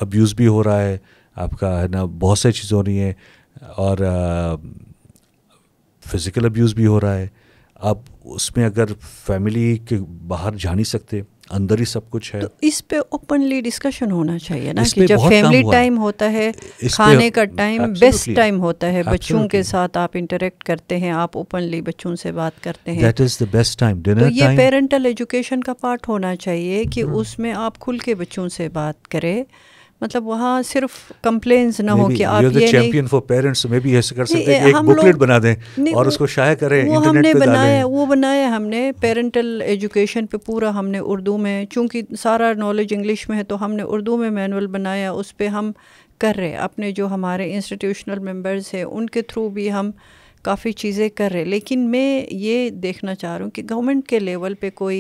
अब्यूज़ भी हो रहा है आपका है ना बहुत सारी चीज़ें हो रही हैं और फिज़िकल अब्यूज़ भी हो रहा है आप उसमें अगर फैमिली के बाहर जा नहीं सकते अंदर ही सब कुछ है तो इस पे ओपनली डिस्कशन होना चाहिए ना कि जब फैमिली टाइम होता है खाने का टाइम बेस्ट टाइम होता है बच्चों के साथ आप इंटरेक्ट करते हैं आप ओपनली बच्चों से बात करते हैं that is the best time dinner तो ये पेरेंटल एजुकेशन का पार्ट होना चाहिए कि hmm। उसमें आप खुल के बच्चों से बात करें मतलब वहाँ सिर्फ कंप्लेंस ना हो कि आप ये चैंपियन फॉर पेरेंट्स में भी ऐसे कर सकते हैं एक बुकलेट बना दें और उसको शाया करें वो हमने बनाया वो बनाया हमने पेरेंटल एजुकेशन पे पूरा हमने उर्दू में चूंकि सारा नॉलेज इंग्लिश में है तो हमने उर्दू में मैनुअल बनाया उस पर हम कर रहे अपने जो हमारे इंस्टीट्यूशनल मेम्बर्स हैं उनके थ्रू भी हम काफ़ी चीज़ें कर रहे हैं लेकिन मैं ये देखना चाह रहा हूँ कि गवर्नमेंट के लेवल पे कोई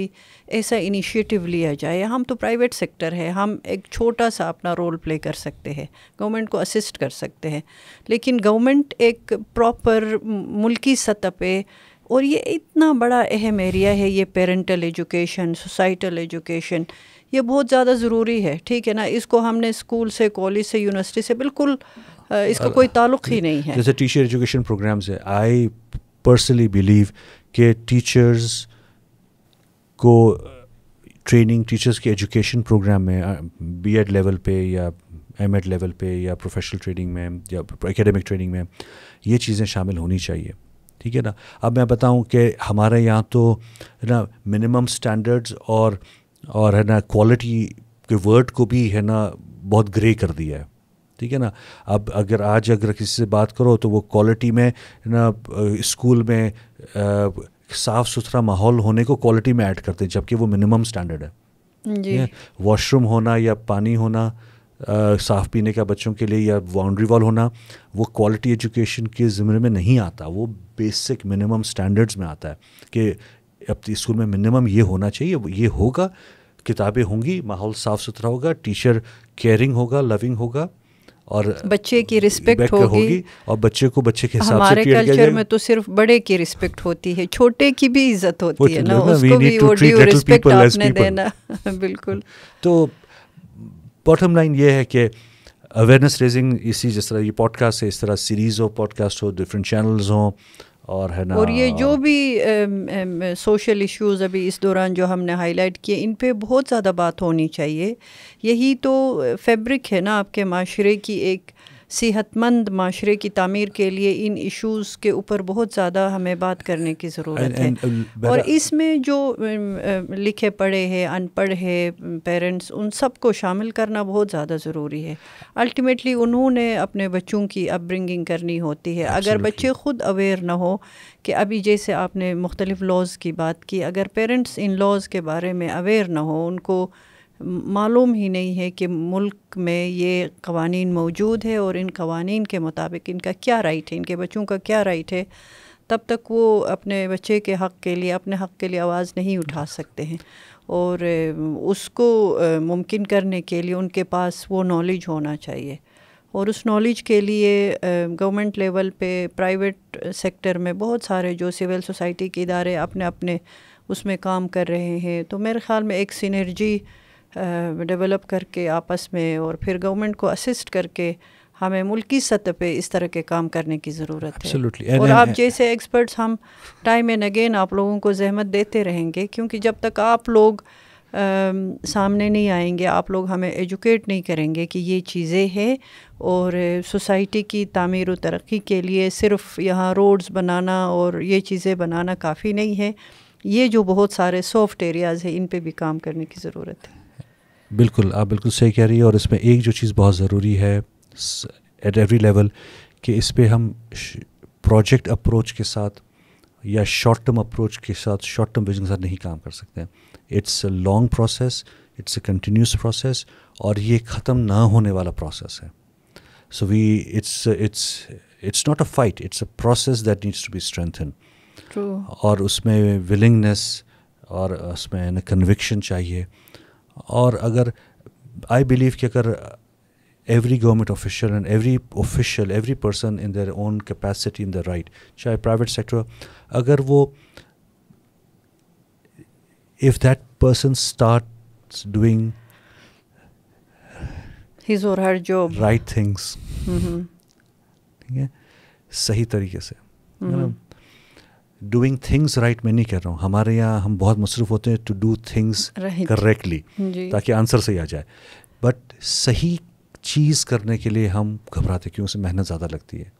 ऐसा इनिशिएटिव लिया जाए हम तो प्राइवेट सेक्टर है हम एक छोटा सा अपना रोल प्ले कर सकते हैं गवर्नमेंट को असिस्ट कर सकते हैं लेकिन गवर्नमेंट एक प्रॉपर मुल्की सतह पे और ये इतना बड़ा अहम एरिया है ये पेरेंटल एजुकेशन सोसाइटल एजुकेशन ये बहुत ज़्यादा ज़रूरी है ठीक है ना इसको हमने स्कूल से कॉलेज से यूनिवर्सिटी से बिल्कुल इसका कोई ताल्लुक ही नहीं है जैसे टीचर एजुकेशन प्रोग्राम्स है आई पर्सनली बिलीव के टीचर्स को ट्रेनिंग टीचर्स के एजुकेशन प्रोग्राम में बी एड लेवल पे या एम एड लेवल पे या प्रोफेशनल ट्रेनिंग में या एकेडमिक ट्रेनिंग में ये चीज़ें शामिल होनी चाहिए ठीक है ना अब मैं बताऊं कि हमारे यहाँ तो है ना मिनिमम स्टैंडर्ड्स और और है ना क्वालिटी के वर्ड को भी है ना बहुत ग्रे कर दिया है ठीक है ना अब अगर आज अगर किसी से बात करो तो वो क्वालिटी में ना स्कूल में साफ़ सुथरा माहौल होने को क्वालिटी में ऐड करते हैं जबकि वो मिनिमम स्टैंडर्ड है वॉशरूम होना या पानी होना साफ़ पीने का बच्चों के लिए या बाउंड्री वॉल होना वो क्वालिटी एजुकेशन के ज़िम्मे में नहीं आता वो बेसिक मिनिमम स्टैंडर्ड्स में आता है कि अब स्कूल तो में मिनिमम ये होना चाहिए ये होगा किताबें होंगी माहौल साफ़ सुथरा होगा टीचर केयरिंग होगा लविंग होगा और बच्चे की रिस्पेक्ट होगी होगी और बच्चे को बच्चे के हिसाब से कल्चर में तो सिर्फ बड़े की रिस्पेक्ट होती है छोटे की भी इज्जत होती तो है ना उसको भी वो रिस्पेक्ट आपने देना *laughs* बिल्कुल तो बॉटम लाइन ये है कि अवेयरनेस रेजिंग इसी जिस तरह ये पॉडकास्ट है इस तरह सीरीज़ हो पॉडकास्ट हो डिफरेंट चैनल्स हों और है ना और ये जो भी सोशल इश्यूज अभी इस दौरान जो हमने हाईलाइट किए इन पे बहुत ज़्यादा बात होनी चाहिए यही तो फैब्रिक है ना आपके माशरे की एक सेहतमंद माशरे की तमीर के लिए इन इशूज़ के ऊपर बहुत ज़्यादा हमें बात करने की ज़रूरत है um, और इसमें जो um, uh, लिखे पढ़े हैं अनपढ़ है पेरेंट्स उन सबको शामिल करना बहुत ज़्यादा ज़रूरी है अल्टीमेटली उन्होंने अपने बच्चों की अपब्रिंगिंग करनी होती है अगर बच्चे ख़ुद अवेयर ना हो कि अभी जैसे आपने मुख्तलिफ़ लॉज़ की बात की अगर पेरेंट्स इन लॉज़ के बारे में अवेयर ना हो उनको मालूम ही नहीं है कि मुल्क में ये कवानीन मौजूद है और इन कवानीन के मुताबिक इनका क्या राइट है इनके बच्चों का क्या राइट है तब तक वो अपने बच्चे के हक़ के लिए अपने हक़ के लिए आवाज़ नहीं उठा सकते हैं और उसको मुमकिन करने के लिए उनके पास वो नॉलेज होना चाहिए और उस नॉलेज के लिए गवर्नमेंट लेवल पे प्राइवेट सेक्टर में बहुत सारे जो सिविल सोसाइटी के इदारे अपने अपने उसमें काम कर रहे हैं तो मेरे ख़्याल में एक सिनर्जी डेवलप करके आपस में और फिर गवर्नमेंट को असिस्ट करके हमें मुल्की सतह पे इस तरह के काम करने की ज़रूरत है और आप जैसे एक्सपर्ट्स हम टाइम एंड अगेन आप लोगों को जहमत देते रहेंगे क्योंकि जब तक आप लोग आ, सामने नहीं आएंगे आप लोग हमें एजुकेट नहीं करेंगे कि ये चीज़ें हैं और सोसाइटी की तमीर व तरक्की के लिए सिर्फ यहाँ रोड्स बनाना और ये चीज़ें बनाना काफ़ी नहीं है ये जो बहुत सारे सॉफ्ट एरियाज़ हैं इन पर भी काम करने की ज़रूरत है बिल्कुल आप बिल्कुल सही कह रही है और इसमें एक जो चीज़ बहुत ज़रूरी है एट एवरी लेवल कि इस पर हम प्रोजेक्ट अप्रोच के साथ या शॉर्ट टर्म अप्रोच के साथ शॉर्ट टर्म विजन के साथ नहीं काम कर सकते हैं it's a long process it's a continuous process और ये ख़त्म ना होने वाला प्रोसेस है so we it's it's it's not a fight it's a process that needs to be strengthen और उसमें विलिंगनेस और उसमें कन्विक्शन चाहिए और अगर आई बिलीव कि अगर every government official and every official every person in their own capacity in the right चाहे प्राइवेट सेक्टर अगर वो if that person start doing right things ठीक है सही तरीके से mm -hmm. Doing things right मैं नहीं कह रहा हूँ हमारे यहाँ हम बहुत मसरूफ़ होते हैं टू डू थिंग्स करेक्टली ताकि आंसर सही आ जाए बट सही चीज़ करने के लिए हम घबराते क्यों उसे मेहनत ज़्यादा लगती है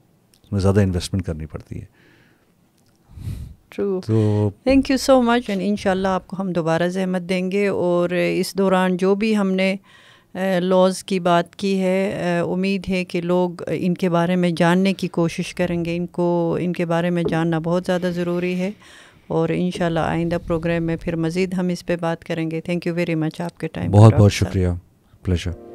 उसमें ज़्यादा इन्वेस्टमेंट करनी पड़ती है thank you so much and in आपको हम दोबारा जहमत देंगे और इस दौरान जो भी हमने लॉज़ की बात की है उम्मीद है कि लोग इनके बारे में जानने की कोशिश करेंगे इनको इनके बारे में जानना बहुत ज़्यादा ज़रूरी है और इन आइंदा प्रोग्राम में फिर मज़ीद हम इस पर बात करेंगे थैंक यू वेरी मच आपके टाइम बहुत बहुत शुक्रिया प्लेजर